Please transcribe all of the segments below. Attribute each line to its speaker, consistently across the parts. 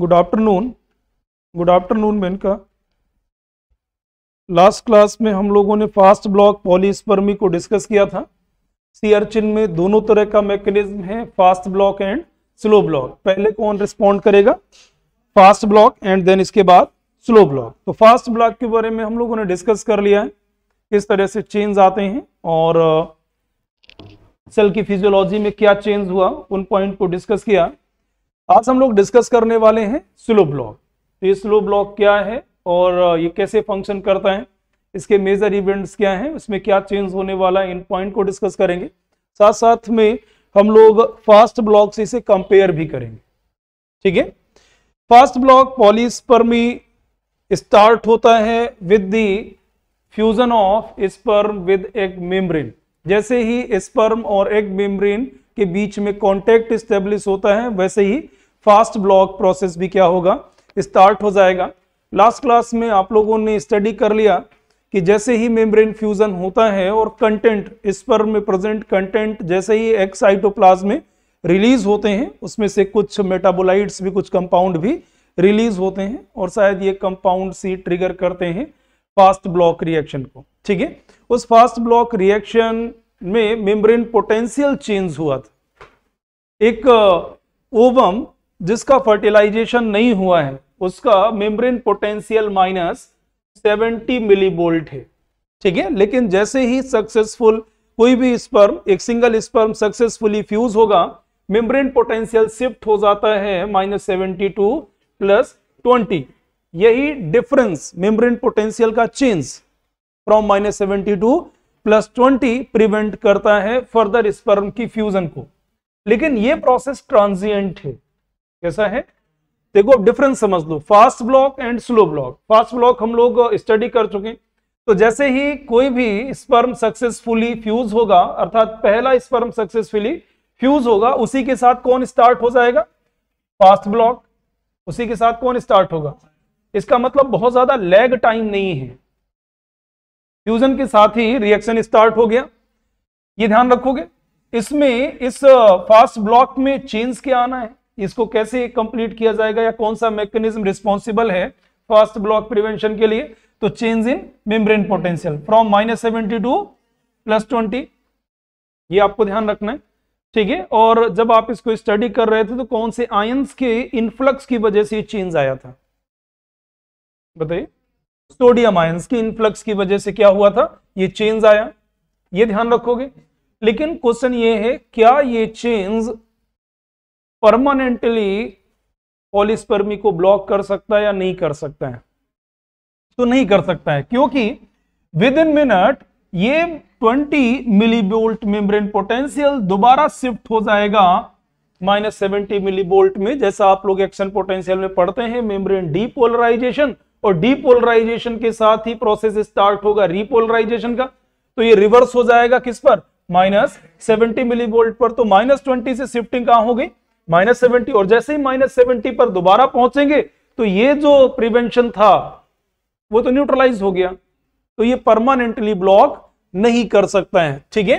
Speaker 1: Good afternoon good afternoon मैंने कहा last class में हम लोगों ने फास्ट ब्लॉक पॉलीस्पर्मी को डिस्कस किया था सियाचिन में दोनों तरह का मैकेनिज्म है fast block and slow block पहले कौन रिस्पॉन्ड करेगा फास्ट ब्लॉक एंड देन इसके बाद स्लो ब्लॉक तो फास्ट ब्लॉक के बारे में हम लोगों ने डिस्कस कर लिया है किस तरह से चेंज आते हैं और सेल uh, की फिजियोलॉजी में क्या चेंज हुआ उन पॉइंट को डिस्कस किया आज हम लोग डिस्कस करने वाले हैं स्लो ब्लॉक तो ये स्लो ब्लॉक क्या है और ये कैसे फंक्शन करता है इसके मेजर इवेंट्स क्या हैं उसमें क्या चेंज होने वाला है इन पॉइंट को डिस्कस करेंगे साथ साथ में हम लोग फास्ट ब्लॉक से इसे कंपेयर भी करेंगे ठीक है फास्ट ब्लॉक पॉलिस पॉलिस्पर्मी स्टार्ट होता है with the fusion of sperm with egg membrane जैसे ही स्पर्म और एग मेम्ब्रेन के बीच में कॉन्टेक्ट स्टेब्लिश होता है वैसे ही फास्ट ब्लॉक प्रोसेस भी क्या होगा स्टार्ट हो जाएगा लास्ट क्लास में आप लोगों ने स्टडी कर लिया कि जैसे ही मेम्ब्रेन फ्यूजन होता है और कंटेंट इस पर में प्रेजेंट कंटेंट जैसे ही एक्साइटोप्लाज में रिलीज होते हैं उसमें से कुछ मेटाबोलाइट्स भी कुछ कंपाउंड भी रिलीज होते हैं और शायद ये कंपाउंड सी ट्रिगर करते हैं फास्ट ब्लॉक रिएक्शन को ठीक है उस फास्ट ब्लॉक रिएक्शन में मेम्ब्रेन पोटेंशियल चेंज हुआ था एक ओवम uh, जिसका फर्टिलाइजेशन नहीं हुआ है उसका मेम्ब्रेन पोटेंशियल माइनस 70 मिलीवोल्ट है ठीक है लेकिन जैसे ही सक्सेसफुल कोई भी स्पर्म एक सिंगल स्पर्म सक्सेसफुली फ्यूज होगा मेम्ब्रेन पोटेंशियल शिफ्ट हो जाता है minus seventy two plus twenty यही डिफरेंस मेम्ब्रेन पोटेंशियल का change from minus seventy two plus twenty prevent करता है फर्दर स्पर्म की फ्यूजन को लेकिन ये प्रोसेस ट्रांजिएंट है कैसा है देखो अब डिफरेंस समझ लो fast block and slow block fast block हम लोग स्टडी कर चुके तो जैसे ही कोई भी स्पर्म सक्सेसफुली फ्यूज होगा अर्थात पहला स्पर्म सक्सेसफुली फ्यूज होगा उसी के साथ कौन स्टार्ट हो जाएगा फास्ट ब्लॉक उसी के साथ कौन स्टार्ट होगा इसका मतलब बहुत ज्यादा लैग टाइम नहीं है फ्यूजन के साथ ही रिएक्शन स्टार्ट हो गया ये ध्यान रखोगे इसमें इस फास्ट ब्लॉक में चेंज क्या आना है इसको कैसे कंप्लीट किया जाएगा या कौन सा मैकेनिज्म रिस्पॉन्सिबल है फास्ट ब्लॉक प्रिवेंशन के लिए तो change in membrane potential from minus seventy two plus twenty ये आपको ध्यान रखना है ठीक है और जब आप इसको स्टडी कर रहे थे तो कौन से आयंस के इन्फ्लक्स की वजह से ये चेंज आया था बताइए सोडियम आयंस के इन्फ्लक्स की वजह से क्या हुआ था ये चेंज आया ये ध्यान रखोगे लेकिन क्वेश्चन ये है क्या ये चेंज परमानेंटली पॉलिस्पर्मी को ब्लॉक कर सकता है या नहीं कर सकता है तो नहीं कर सकता है क्योंकि विद इन मिनट ये 20 मिलीवोल्ट मेम्ब्रेन पोटेंशियल दोबारा शिफ्ट हो जाएगा माइनस सेवेंटी मिलीवोल्ट में जैसा आप लोग एक्शन पोटेंशियल में पढ़ते हैं मेम्ब्रेन डीपोलराइजेशन और डीपोलराइजेशन के साथ ही प्रोसेस स्टार्ट होगा रिपोलराइजेशन का तो ये रिवर्स हो जाएगा किस पर माइनस सेवेंटी मिलीवोल्ट पर तो माइनस ट्वेंटी से शिफ्टिंग कहां हो गई माइनस सेवेंटी और जैसे ही माइनस सेवेंटी पर दोबारा पहुंचेंगे तो ये जो प्रिवेंशन था वो तो न्यूट्रलाइज हो गया तो ये परमानेंटली ब्लॉक नहीं कर सकता है ठीक है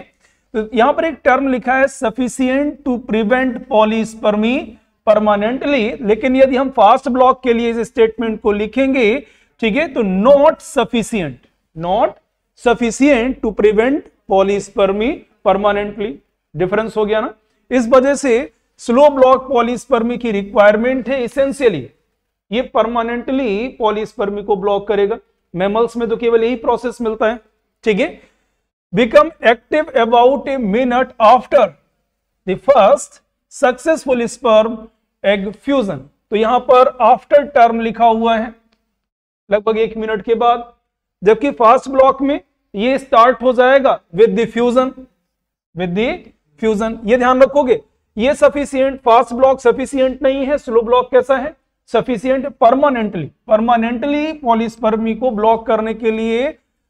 Speaker 1: तो यहां पर एक टर्म लिखा है sufficient to prevent polyspermy permanently लेकिन यदि हम फास्ट ब्लॉक के लिए इस स्टेटमेंट को लिखेंगे ठीक है तो not sufficient not sufficient to prevent polyspermy permanently difference हो गया ना इस वजह से स्लो ब्लॉक पॉलिस्पर्मी की रिक्वायरमेंट है इसेंशियली ये परमानेंटली पॉलिस्पर्मी को ब्लॉक करेगा मेमल्स में तो केवल यही प्रोसेस मिलता है ठीक है become active about a minute after the first successful sperm egg fusion तो यहां पर आफ्टर टर्म लिखा हुआ है लगभग एक मिनट के बाद जबकि फास्ट ब्लॉक में ये स्टार्ट हो जाएगा with the fusion with the fusion ये ध्यान रखोगे ये सफिशियंट फास्ट ब्लॉक सफिशियंट नहीं है स्लो ब्लॉक कैसा है सफिशियंट परमानेंटली परमानेंटली पॉलिस्पर्मी को ब्लॉक करने के लिए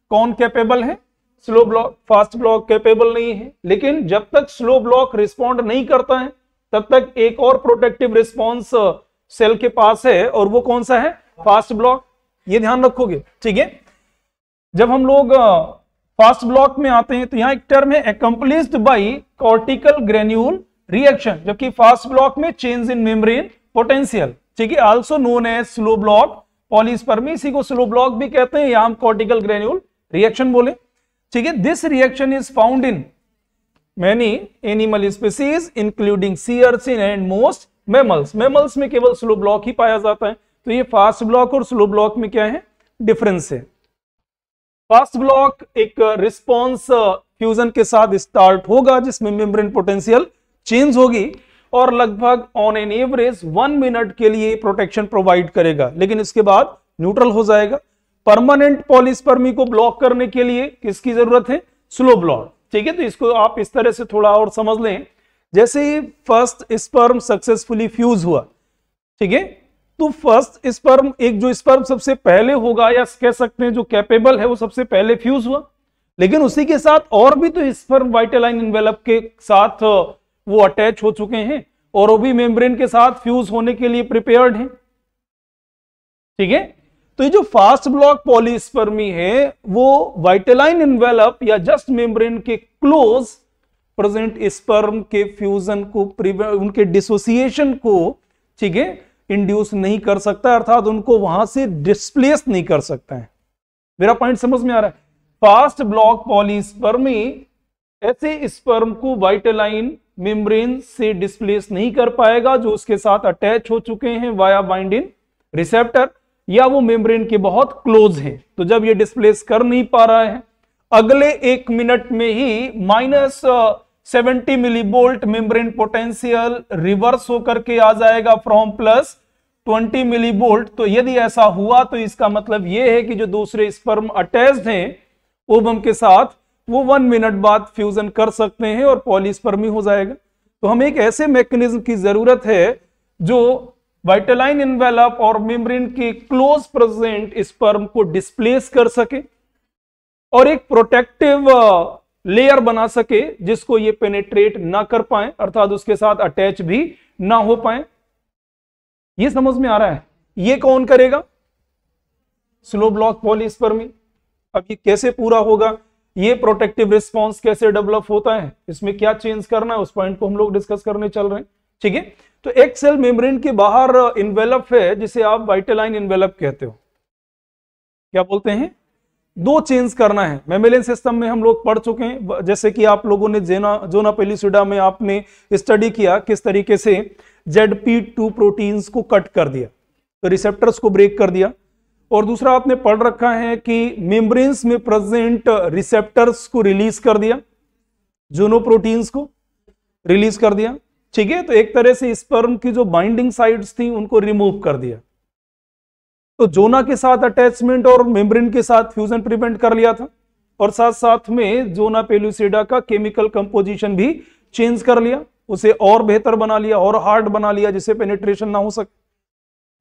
Speaker 1: कौन कैपेबल है slow block fast block capable नहीं है लेकिन जब तक स्लो ब्लॉक रिस्पॉन्ड नहीं करता है तब तक एक और प्रोटेक्टिव रिस्पॉन्स सेल के पास है और वो कौन सा है फास्ट ब्लॉक ये ध्यान रखोगे ठीक है जब हम लोग फास्ट ब्लॉक में आते हैं तो यहां एक टर्म है accomplished by cortical granule reaction जबकि फास्ट ब्लॉक में चेंज इन मेम्ब्रेन पोटेंशियल ठीक है also known as slow block polyspermy इसी को स्लो ब्लॉक भी कहते हैं या हम कॉर्टिकल ग्रेन्यूल रिएक्शन बोले ठीक है this reaction is found in many animal species including sea urchin and most mammals mammals में केवल स्लो ब्लॉक ही पाया जाता है तो ये फास्ट ब्लॉक और स्लो ब्लॉक में क्या है डिफरेंस है फास्ट ब्लॉक एक रिस्पॉन्स फ्यूजन uh, के साथ स्टार्ट होगा जिसमें मेम्ब्रेन पोटेंशियल चेंज होगी और लगभग on an average one minute के लिए प्रोटेक्शन प्रोवाइड करेगा लेकिन इसके बाद न्यूट्रल हो जाएगा परमानेंट पॉलिस्पर्मी को ब्लॉक करने के लिए किसकी जरूरत है स्लो ब्लॉक ठीक है तो इसको आप इस तरह से थोड़ा और समझ लें जैसे ही फर्स्ट स्पर्म सक्सेसफुली फ्यूज हुआ ठीक है तो फर्स्ट स्पर्म एक जो स्पर्म सबसे पहले होगा या कह सकते हैं जो कैपेबल है वो सबसे पहले फ्यूज हुआ लेकिन उसी के साथ और भी तो स्पर्म वाइटलाइन इनवेलप के साथ वो अटैच हो चुके हैं और वो भी मेम्ब्रेन के साथ फ्यूज होने के लिए प्रिपेयर्ड हैं ठीक है तो ये जो फास्ट ब्लॉक पॉलिस्पर्मी है वो वाइटेलाइन इनवेलप या जस्ट मेम्ब्रेन के क्लोज प्रेजेंट स्पर्म के फ्यूजन को उनके डिसोसिएशन को ठीक है इंड्यूस नहीं कर सकता अर्थात उनको वहां से डिस्प्लेस नहीं कर सकता है मेरा पॉइंट समझ में आ रहा है फास्ट ब्लॉक पॉलिस्पर्मी ऐसे स्पर्म को वाइटेलाइन मेम्ब्रेन से डिस्प्लेस नहीं कर पाएगा जो उसके साथ अटैच हो चुके हैं वाया बाइंड इन रिसेप्टर या वो मेम्ब्रेन के बहुत क्लोज हैं तो जब ये डिस्प्लेस कर नहीं पा रहा है अगले एक मिनट में ही minus seventy millivolt membrane potential reverse होकर के आ जाएगा फ्रॉम प्लस 20 मिलीवोल्ट तो यदि ऐसा हुआ तो इसका मतलब यह है कि जो दूसरे स्पर्म अटैच हैं ओबम के साथ वो वन मिनट बाद फ्यूजन कर सकते हैं और पॉलिस्पर्मी हो जाएगा तो हमें एक ऐसे मैकेनिज्म की जरूरत है जो वाइटलाइन इनवेलप और मेम्ब्रेन के क्लोज प्रेजेंट स्पर्म को डिस्प्लेस कर सके और एक प्रोटेक्टिव लेयर uh, बना सके जिसको ये पेनेट्रेट ना कर पाए अर्थात उसके साथ अटैच भी ना हो पाए ये समझ में आ रहा है ये कौन करेगा स्लो ब्लॉक पॉलिस्पर्मी अब ये कैसे पूरा होगा ये प्रोटेक्टिव रिस्पॉन्स कैसे डेवलप होता है इसमें क्या चेंज करना है उस पॉइंट को हम लोग डिस्कस करने चल रहे हैं ठीक है तो एक सेल मेम्ब्रेन के बाहर इन्वेलप uh, है जिसे आप वाइटेलाइन इन्वेलप कहते हो क्या बोलते हैं दो चेंज करना है मेमेलियन सिस्टम में हम लोग पढ़ चुके हैं जैसे कि आप लोगों ने जेना जोना पेलिसुडा में आपने स्टडी किया किस तरीके से जेड पी टू प्रोटीन्स को कट कर दिया तो रिसेप्टर्स को ब्रेक कर दिया और दूसरा आपने पढ़ रखा है कि मेम्ब्रेन्स में प्रेजेंट रिसेप्टर्स को रिलीज कर दिया जोनो प्रोटीन्स को रिलीज कर दिया ठीक है तो एक तरह से स्पर्म की जो बाइंडिंग साइट्स थी उनको रिमूव कर दिया तो जोना के साथ अटैचमेंट और मेम्ब्रेन के साथ फ्यूजन प्रिवेंट कर लिया था और साथ साथ में जोना पेलुसिडा का केमिकल कंपोजिशन भी चेंज कर लिया उसे और बेहतर बना लिया और हार्ड बना लिया जिससे पेनिट्रेशन ना हो सके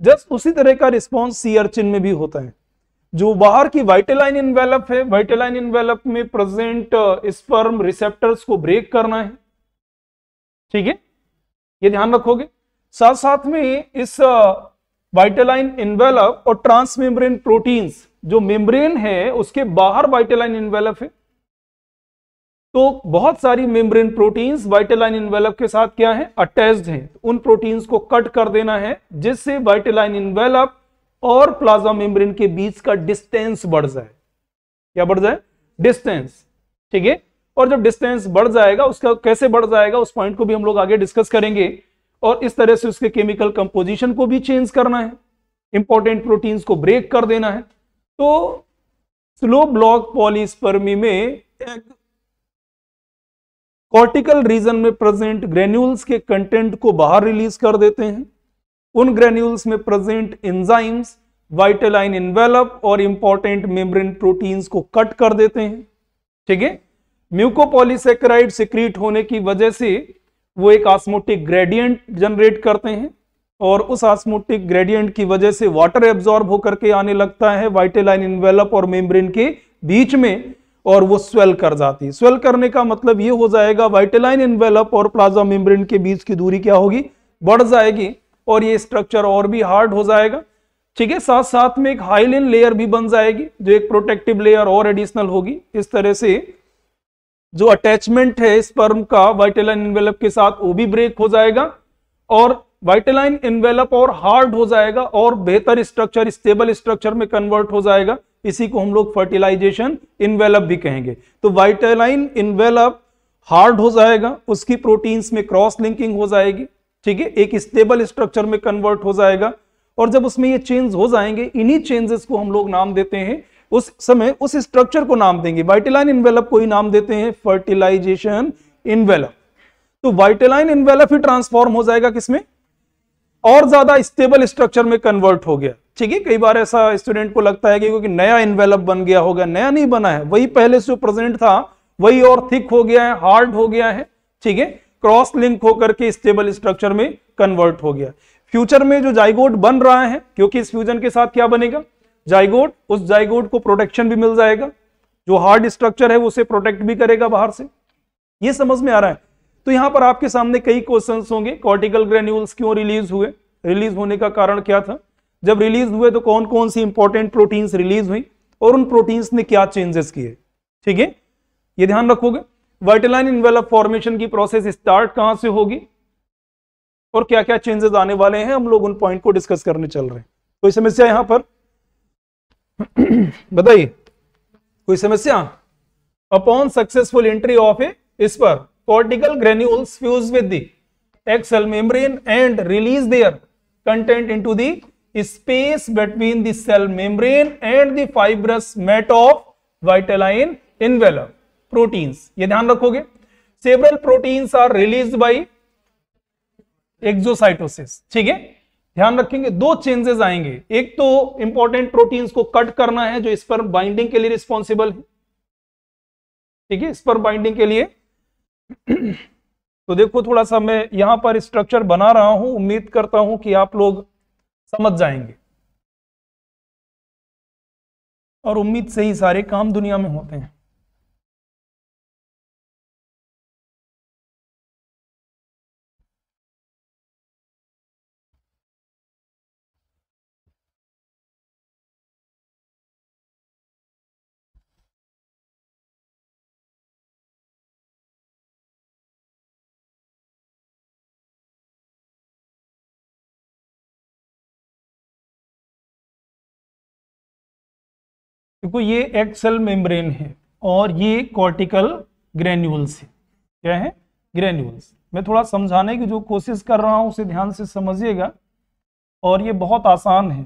Speaker 1: जस्ट उसी तरह का रिस्पॉन्स सी अर्चिन में भी होता है जो बाहर की वाइटेलाइन इनवेलप है वाइटेलाइन इनवेलप में प्रेजेंट स्पर्म रिसेप्टर्स को ब्रेक करना है ठीक है ये ध्यान रखोगे साथ साथ में इस uh, वाइटेलाइन इनवेलप और ट्रांसमेम्ब्रेन प्रोटीन्स जो मेम्ब्रेन है उसके बाहर वाइटेलाइन इन्वेलप है तो बहुत सारी मेम्ब्रेन प्रोटीन्स वाइटेलाइन इनवेलप के साथ क्या है अटैच्ड हैं तो उन प्रोटीन्स को कट कर देना है जिससे वाइटेलाइन इनवेलप और प्लाज्मा मेम्ब्रेन के बीच का डिस्टेंस बढ़ जाए क्या बढ़ जाए डिस्टेंस ठीक है और जब डिस्टेंस बढ़ जाएगा उसका कैसे बढ़ जाएगा उस पॉइंट को भी हम लोग आगे डिस्कस करेंगे और इस तरह से उसके केमिकल कंपोजिशन को भी चेंज करना है इंपॉर्टेंट प्रोटीन्स को ब्रेक कर देना है तो स्लो ब्लॉक पॉलिस्पर्मी में एग कॉर्टिकल रीजन में प्रेजेंट ग्रेन्यूल्स के कंटेंट को बाहर रिलीज कर देते हैं उन ग्रेन्यूल्स में प्रेजेंट एंजाइम्स वाइटलाइन इनवेलप और इंपॉर्टेंट मेम्ब्रेन प्रोटीन्स को कट कर देते हैं ठीक है म्यूकोपोलीसेक्राइड सिक्रीट होने की वजह से वो एक आस्मोटिक ग्रेडियंट जनरेट करते हैं और उस आस्मोटिक ग्रेडियंट की वजह से वाटर एब्जॉर्ब होकर के आने लगता है वाइटेलाइन इनवेलप और मेम्ब्रेन के बीच में और वो स्वेल कर जाती है स्वेल करने का मतलब ये हो जाएगा वाइटेलाइन इनवेलप और प्लाज्मा मेम्ब्रेन के बीच की दूरी क्या होगी बढ़ जाएगी और ये स्ट्रक्चर और भी हार्ड हो जाएगा ठीक है साथ साथ में एक हाइलिन लेयर भी बन जाएगी जो एक प्रोटेक्टिव लेयर और एडिशनल होगी इस तरह से जो अटैचमेंट है स्पर्म का वाइटेलाइन इनवेलप के साथ वो भी ब्रेक हो जाएगा और वाइटेलाइन इनवेलप और हार्ड हो जाएगा और बेहतर स्ट्रक्चर स्टेबल स्ट्रक्चर में कन्वर्ट हो जाएगा इसी को हम लोग फर्टिलाइजेशन इनवेलप भी कहेंगे तो वाइटलाइन इनवेलप हार्ड हो जाएगा उसकी प्रोटीन्स में क्रॉस लिंकिंग हो जाएगी ठीक है एक स्टेबल स्ट्रक्चर में कन्वर्ट हो जाएगा और जब उसमें ये चेंज हो जाएंगे इन्हीं चेंजेस को हम लोग नाम देते हैं उस समय उस स्ट्रक्चर को नाम देंगे वाइटेलाइन इनवेलप को ही नाम देते हैं फर्टिलाइजेशन इनवेलप तो वाइटेलाइन इनवेलप ही ट्रांसफॉर्म हो जाएगा किसमें और ज्यादा स्टेबल स्ट्रक्चर में कन्वर्ट हो गया ठीक है कई बार ऐसा स्टूडेंट को लगता है कि क्योंकि नया इनवेलप बन गया होगा नया नहीं बना है वही पहले से प्रेजेंट था वही और थिक हो गया है हार्ड हो गया है ठीक है क्रॉस लिंक होकर के स्टेबल स्ट्रक्चर में कन्वर्ट हो गया फ्यूचर में जो जाइगोड बन रहा है क्योंकि इस फ्यूजन के साथ क्या बनेगा जाइगोड उस जाइगोड को प्रोटेक्शन भी मिल जाएगा जो हार्ड स्ट्रक्चर है उसे प्रोटेक्ट भी करेगा बाहर से ये समझ में आ रहा है तो यहां पर आपके सामने कई क्वेश्चंस होंगे कॉर्टिकल ग्रेन्यूल्स क्यों रिलीज हुए रिलीज होने का कारण क्या था जब रिलीज हुए तो कौन कौन सी इंपॉर्टेंट प्रोटीन्स रिलीज हुई और उन प्रोटीन्स ने क्या चेंजेस किए ठीक है ये ध्यान रखोगे वर्टिलाइन इनवेलप फॉर्मेशन की प्रोसेस स्टार्ट कहां से होगी और क्या क्या चेंजेस आने वाले हैं हम लोग उन पॉइंट को डिस्कस करने चल रहे हैं कोई समस्या यहां पर बताइए कोई समस्या upon successful entry of a इस पर cortical granules fuse with the egg cell membrane and release their content into the space between the cell membrane and the fibrous mat of vitelline envelope proteins ये ध्यान रखोगे several proteins are release by exocytosis ठीक है ध्यान रखेंगे दो changes आएंगे एक तो इंपॉर्टेंट प्रोटीन्स को कट करना है जो इस पर बाइंडिंग के लिए रिस्पॉन्सिबल है ठीक है इस पर बाइंडिंग के लिए तो देखो थोड़ा सा मैं यहां पर स्ट्रक्चर बना रहा हूं उम्मीद करता हूं कि आप लोग समझ जाएंगे और उम्मीद से ही सारे काम दुनिया में होते हैं देखो ये एक्सल मेम्ब्रेन है और ये कॉर्टिकल ग्रेन्यूल्स है क्या है ग्रेन्यूल्स मैं थोड़ा समझाने की जो कोशिश कर रहा हूँ उसे ध्यान से समझिएगा और ये बहुत आसान है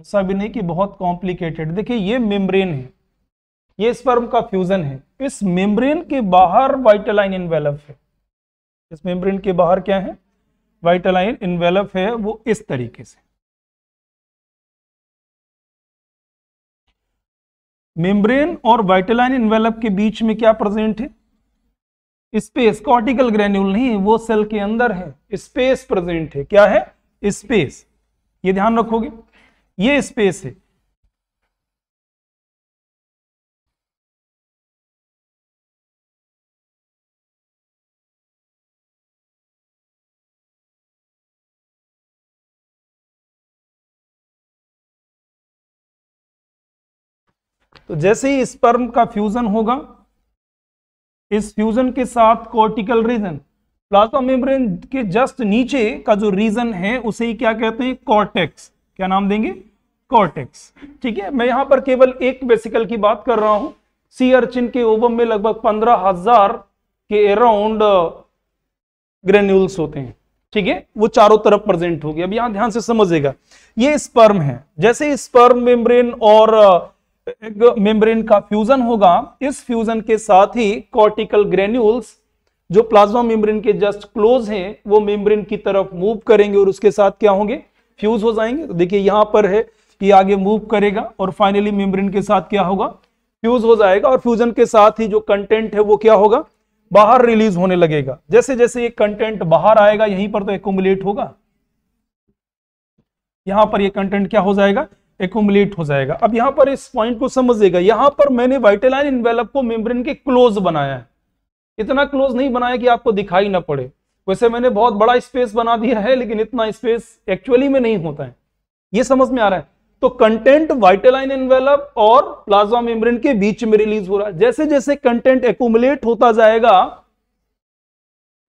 Speaker 1: ऐसा भी नहीं कि बहुत कॉम्प्लिकेटेड देखिए ये मेम्ब्रेन है ये स्पर्म का फ्यूजन है इस मेम्ब्रेन के बाहर वाइटलाइन इनवेलप है इस मेम्ब्रेन के बाहर क्या है वाइटलाइन इनवेलप है वो इस तरीके से मेम्ब्रेन और वाइटलाइन इन्वेलप के बीच में क्या प्रेजेंट है स्पेस कॉर्टिकल ग्रेन्यूल नहीं वो सेल के अंदर है स्पेस प्रेजेंट है क्या है स्पेस ये ध्यान रखोगे ये स्पेस है तो जैसे ही स्पर्म का फ्यूजन होगा इस फ्यूजन के साथ कॉर्टिकल रीजन प्लाज्मा मेम्ब्रेन के जस्ट नीचे का जो रीजन है उसे ही क्या कहते हैं कॉर्टेक्स क्या नाम देंगे कॉर्टेक्स ठीक है मैं यहां पर केवल एक बेसिकल की बात कर रहा हूं सी अर्चिन के ओवम में लगभग पंद्रह हजार के अराउंड ग्रेन्यूल्स uh, होते हैं ठीक है वो चारों तरफ प्रेजेंट होगी अब यहां ध्यान से समझेगा ये स्पर्म है जैसे स्पर्म मेम्ब्रेन और uh, मेम्ब्रेन का फ्यूजन होगा इस फ्यूजन के साथ ही कॉर्टिकल ग्रेन्यूल्स जो प्लाज्मा मेम्ब्रेन के जस्ट क्लोज हैं वो मेम्ब्रेन की तरफ मूव करेंगे और उसके साथ क्या होंगे फ्यूज हो जाएंगे तो देखिए यहां पर है ये आगे मूव करेगा और फाइनली मेम्ब्रेन के साथ क्या होगा फ्यूज हो जाएगा और फ्यूजन के साथ ही जो कंटेंट है वो क्या होगा बाहर रिलीज होने लगेगा जैसे जैसे ये कंटेंट बाहर आएगा यहीं पर तो एकट होगा यहां पर ये कंटेंट क्या हो जाएगा एकोमुलेट हो जाएगा अब यहां पर इस पॉइंट को समझिएगा यहां पर मैंने वाइटेलाइन इनवेलप को मेम्ब्रेन के क्लोज बनाया है इतना क्लोज नहीं बनाया कि आपको दिखाई ना पड़े वैसे मैंने बहुत बड़ा स्पेस बना दिया है लेकिन इतना स्पेस एक्चुअली में नहीं होता है ये समझ में आ रहा है तो कंटेंट वाइटेलाइन एनवेलप और प्लाज्मा मेम्ब्रेन के बीच में रिलीज हो रहा है जैसे जैसे कंटेंट एकुमुलेट होता जाएगा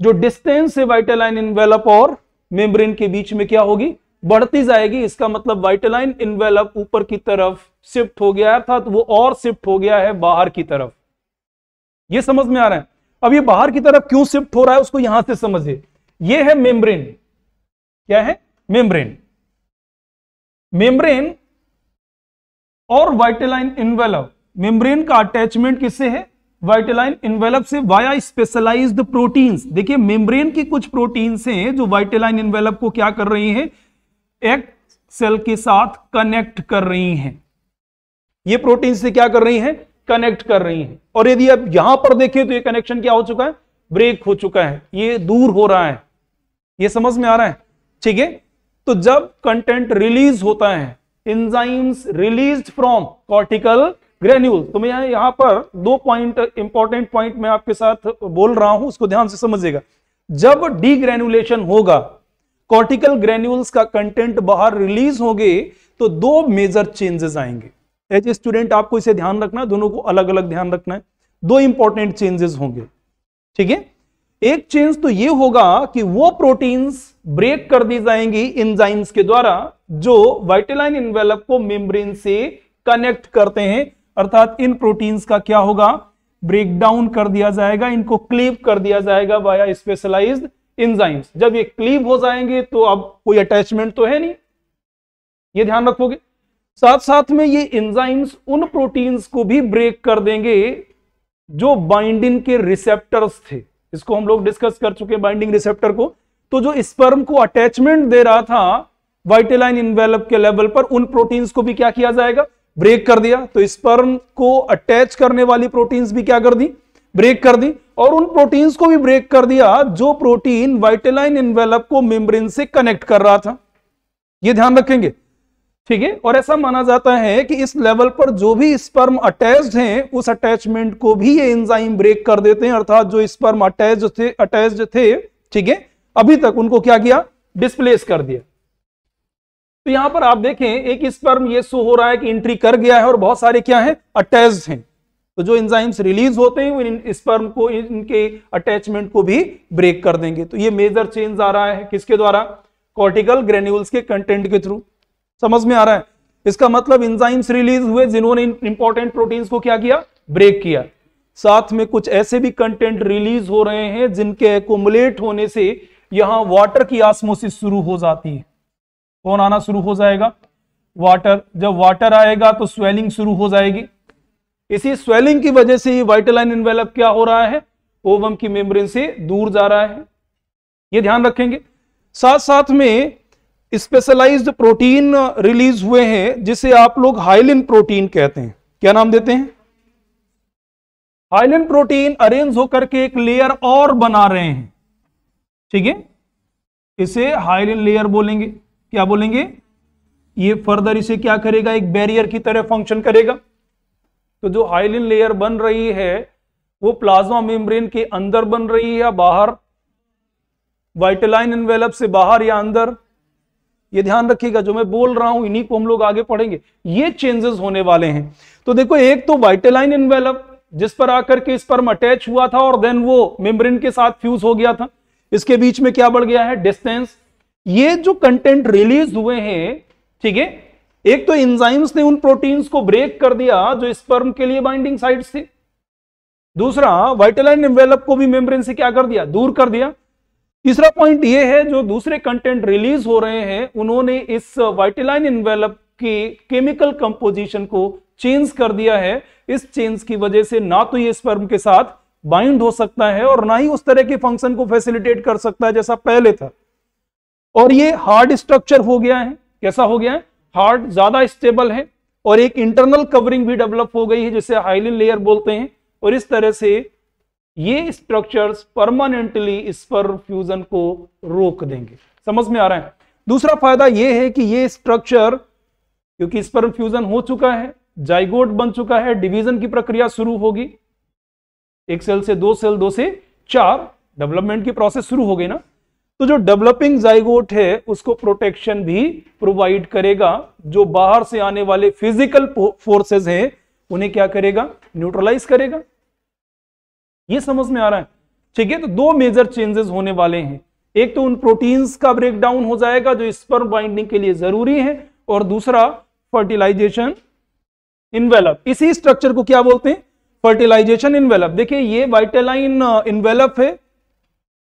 Speaker 1: जो डिस्टेंस है वाइटेलाइन एनवेलप और मेम्ब्रेन के बीच में क्या होगी बढ़ती जाएगी इसका मतलब वाइटलाइन इनवेलप ऊपर की तरफ शिफ्ट हो गया अर्थात वो और शिफ्ट हो गया है बाहर की तरफ ये समझ में आ रहा है अब ये बाहर की तरफ क्यों शिफ्ट हो रहा है उसको यहां से समझिए ये है मेम्ब्रेन क्या है मेम्ब्रेन मेम्ब्रेन और वाइटलाइन इनवेलप मेम्ब्रेन का अटैचमेंट किससे है वाइटलाइन इनवेलप से वाया स्पेशलाइज्ड प्रोटीन्स देखिए मेम्ब्रेन की कुछ प्रोटीन्स हैं जो वाइटलाइन इनवेलप को क्या कर रही हैं एक सेल के साथ कनेक्ट कर रही हैं ये प्रोटीन से क्या कर रही हैं कनेक्ट कर रही हैं और यदि आप यहां पर देखें तो ये कनेक्शन क्या हो चुका है ब्रेक हो चुका है ये दूर हो रहा है ये समझ में आ रहा है ठीक है तो जब कंटेंट रिलीज होता है enzymes release from cortical granule तो मैं यहां पर दो पॉइंट इंपॉर्टेंट पॉइंट मैं आपके साथ बोल रहा हूं उसको ध्यान से समझिएगा जब डीग्रेनुलेशन होगा कॉर्टिकल ग्रेन्यूल्स का कंटेंट बाहर रिलीज हो गए तो दो मेजर चेंजेस आएंगे एज ए स्टूडेंट आपको इसे ध्यान रखना है दोनों को अलग अलग ध्यान रखना है दो इंपॉर्टेंट चेंजेस होंगे ठीक है एक चेंज तो ये होगा कि वो प्रोटीन्स ब्रेक कर दी जाएंगी इंजाइम्स के द्वारा जो वाइटेलाइन इनवेलप को मेम्ब्रेन से कनेक्ट करते हैं अर्थात इन प्रोटीन्स का क्या होगा ब्रेकडाउन कर दिया जाएगा इनको क्लीव कर दिया जाएगा वाया स्पेशलाइज्ड इंजाइम्स जब ये क्लीव हो जाएंगे तो अब कोई अटैचमेंट तो है नहीं ये ध्यान रखोगे साथ साथ में ये इंजाइम्स उन प्रोटीन्स को भी ब्रेक कर देंगे जो बाइंडिंग के रिसेप्टर्स थे इसको हम लोग डिस्कस कर चुके हैं बाइंडिंग रिसेप्टर को तो जो स्पर्म को अटैचमेंट दे रहा था वाइटेलाइन इनवेलप के लेवल पर उन प्रोटीन्स को भी क्या किया जाएगा ब्रेक कर दिया तो स्पर्म को अटैच करने वाली प्रोटीन्स भी क्या कर दी ब्रेक कर दी और उन प्रोटीन्स को भी ब्रेक कर दिया जो प्रोटीन वाइटेलाइन इनवेलप को मेम्ब्रेन से कनेक्ट कर रहा था ये ध्यान रखेंगे ठीक है और ऐसा माना जाता है कि इस लेवल पर जो भी स्पर्म अटैच्ड हैं उस अटैचमेंट को भी ये एंजाइम ब्रेक कर देते हैं अर्थात जो स्पर्म अटैच थे अटैच्ड थे ठीक है अभी तक उनको क्या किया डिस्प्लेस कर दिया तो यहां पर आप देखें एक स्पर्म ये शो हो रहा है कि एंट्री कर गया है और बहुत सारे क्या है अटैच हैं तो जो इंजाइम्स रिलीज होते हैं वो स्पर्म को इनके अटैचमेंट को भी ब्रेक कर देंगे तो ये मेजर चेंज आ रहा है किसके द्वारा कॉर्टिकल ग्रेन्यूल्स के कंटेंट के थ्रू समझ में आ रहा है इसका मतलब इंजाइम्स रिलीज हुए जिन्होंने इंपॉर्टेंट प्रोटीन्स को क्या किया ब्रेक किया साथ में कुछ ऐसे भी कंटेंट रिलीज हो रहे हैं जिनके एकोमुलेट होने से यहां वाटर की आसमोसिस शुरू हो जाती है कौन आना शुरू हो जाएगा वाटर जब वाटर आएगा तो स्वेलिंग शुरू हो जाएगी इसी स्वेलिंग की वजह से ये वाइटलाइन इन्वेलप क्या हो रहा है ओवम की मेम्ब्रेन से दूर जा रहा है ये ध्यान रखेंगे साथ साथ में स्पेशलाइज्ड प्रोटीन रिलीज हुए हैं जिसे आप लोग हाइलिन प्रोटीन कहते हैं क्या नाम देते हैं हाइलिन प्रोटीन अरेंज होकर के एक लेयर और बना रहे हैं ठीक है इसे हाइलिन लेयर बोलेंगे क्या बोलेंगे ये फर्दर इसे क्या करेगा एक बैरियर की तरह फंक्शन करेगा तो जो आयलिन लेयर बन रही है वो प्लाज्मा मेम्ब्रेन के अंदर बन रही है या बाहर वाइटलाइन इन्वेलप से बाहर या अंदर ये ध्यान रखिएगा जो मैं बोल रहा हूं इन्हीं को हम लोग आगे पढ़ेंगे ये चेंजेस होने वाले हैं तो देखो एक तो वाइटलाइन इन्वेलप जिस पर आकर के इस पर अटैच हुआ था और देन वो मेम्ब्रेन के साथ फ्यूज हो गया था इसके बीच में क्या बढ़ गया है डिस्टेंस ये जो कंटेंट रिलीज हुए हैं ठीक है एक तो एंजाइम्स ने उन प्रोटीन्स को ब्रेक कर दिया जो स्पर्म के लिए बाइंडिंग साइट्स थे दूसरा वाइटलाइन एंड एनवेलप को भी मेम्ब्रेन से क्या कर दिया दूर कर दिया तीसरा पॉइंट ये है जो दूसरे कंटेंट रिलीज हो रहे हैं उन्होंने इस वाइटलाइन एनवेलप के केमिकल कंपोजिशन को चेंज कर दिया है इस चेंज की वजह से ना तो ये स्पर्म के साथ बाइंड हो सकता है और ना ही उस तरह के फंक्शन को फैसिलिटेट कर सकता है जैसा पहले था और ये हार्ड स्ट्रक्चर हो गया है कैसा हो गया है हार्ड ज्यादा स्टेबल है और एक इंटरनल कवरिंग भी डेवलप हो गई है जिसे हाइलिन लेयर बोलते हैं और इस तरह से ये स्ट्रक्चर्स परमानेंटली इस पर फ्यूजन को रोक देंगे समझ में आ रहा है दूसरा फायदा यह है कि ये स्ट्रक्चर क्योंकि इस पर फ्यूजन हो चुका है जाइगोट बन चुका है डिवीजन की प्रक्रिया शुरू होगी एक सेल से दो सेल दो से चार डेवलपमेंट की प्रोसेस शुरू हो गई ना तो जो डेवलपिंग जाइगोट है उसको प्रोटेक्शन भी प्रोवाइड करेगा जो बाहर से आने वाले फिजिकल फोर्सेस हैं उन्हें क्या करेगा न्यूट्रलाइज करेगा ये समझ में आ रहा है ठीक है तो दो मेजर चेंजेस होने वाले हैं एक तो उन प्रोटीन्स का ब्रेकडाउन हो जाएगा जो स्पर्म बाइंडिंग के लिए जरूरी है और दूसरा फर्टिलाइजेशन इनवेलप इसी स्ट्रक्चर को क्या बोलते हैं फर्टिलाइजेशन इनवेलप देखिए ये वाइटेलाइन इनवेलप uh, है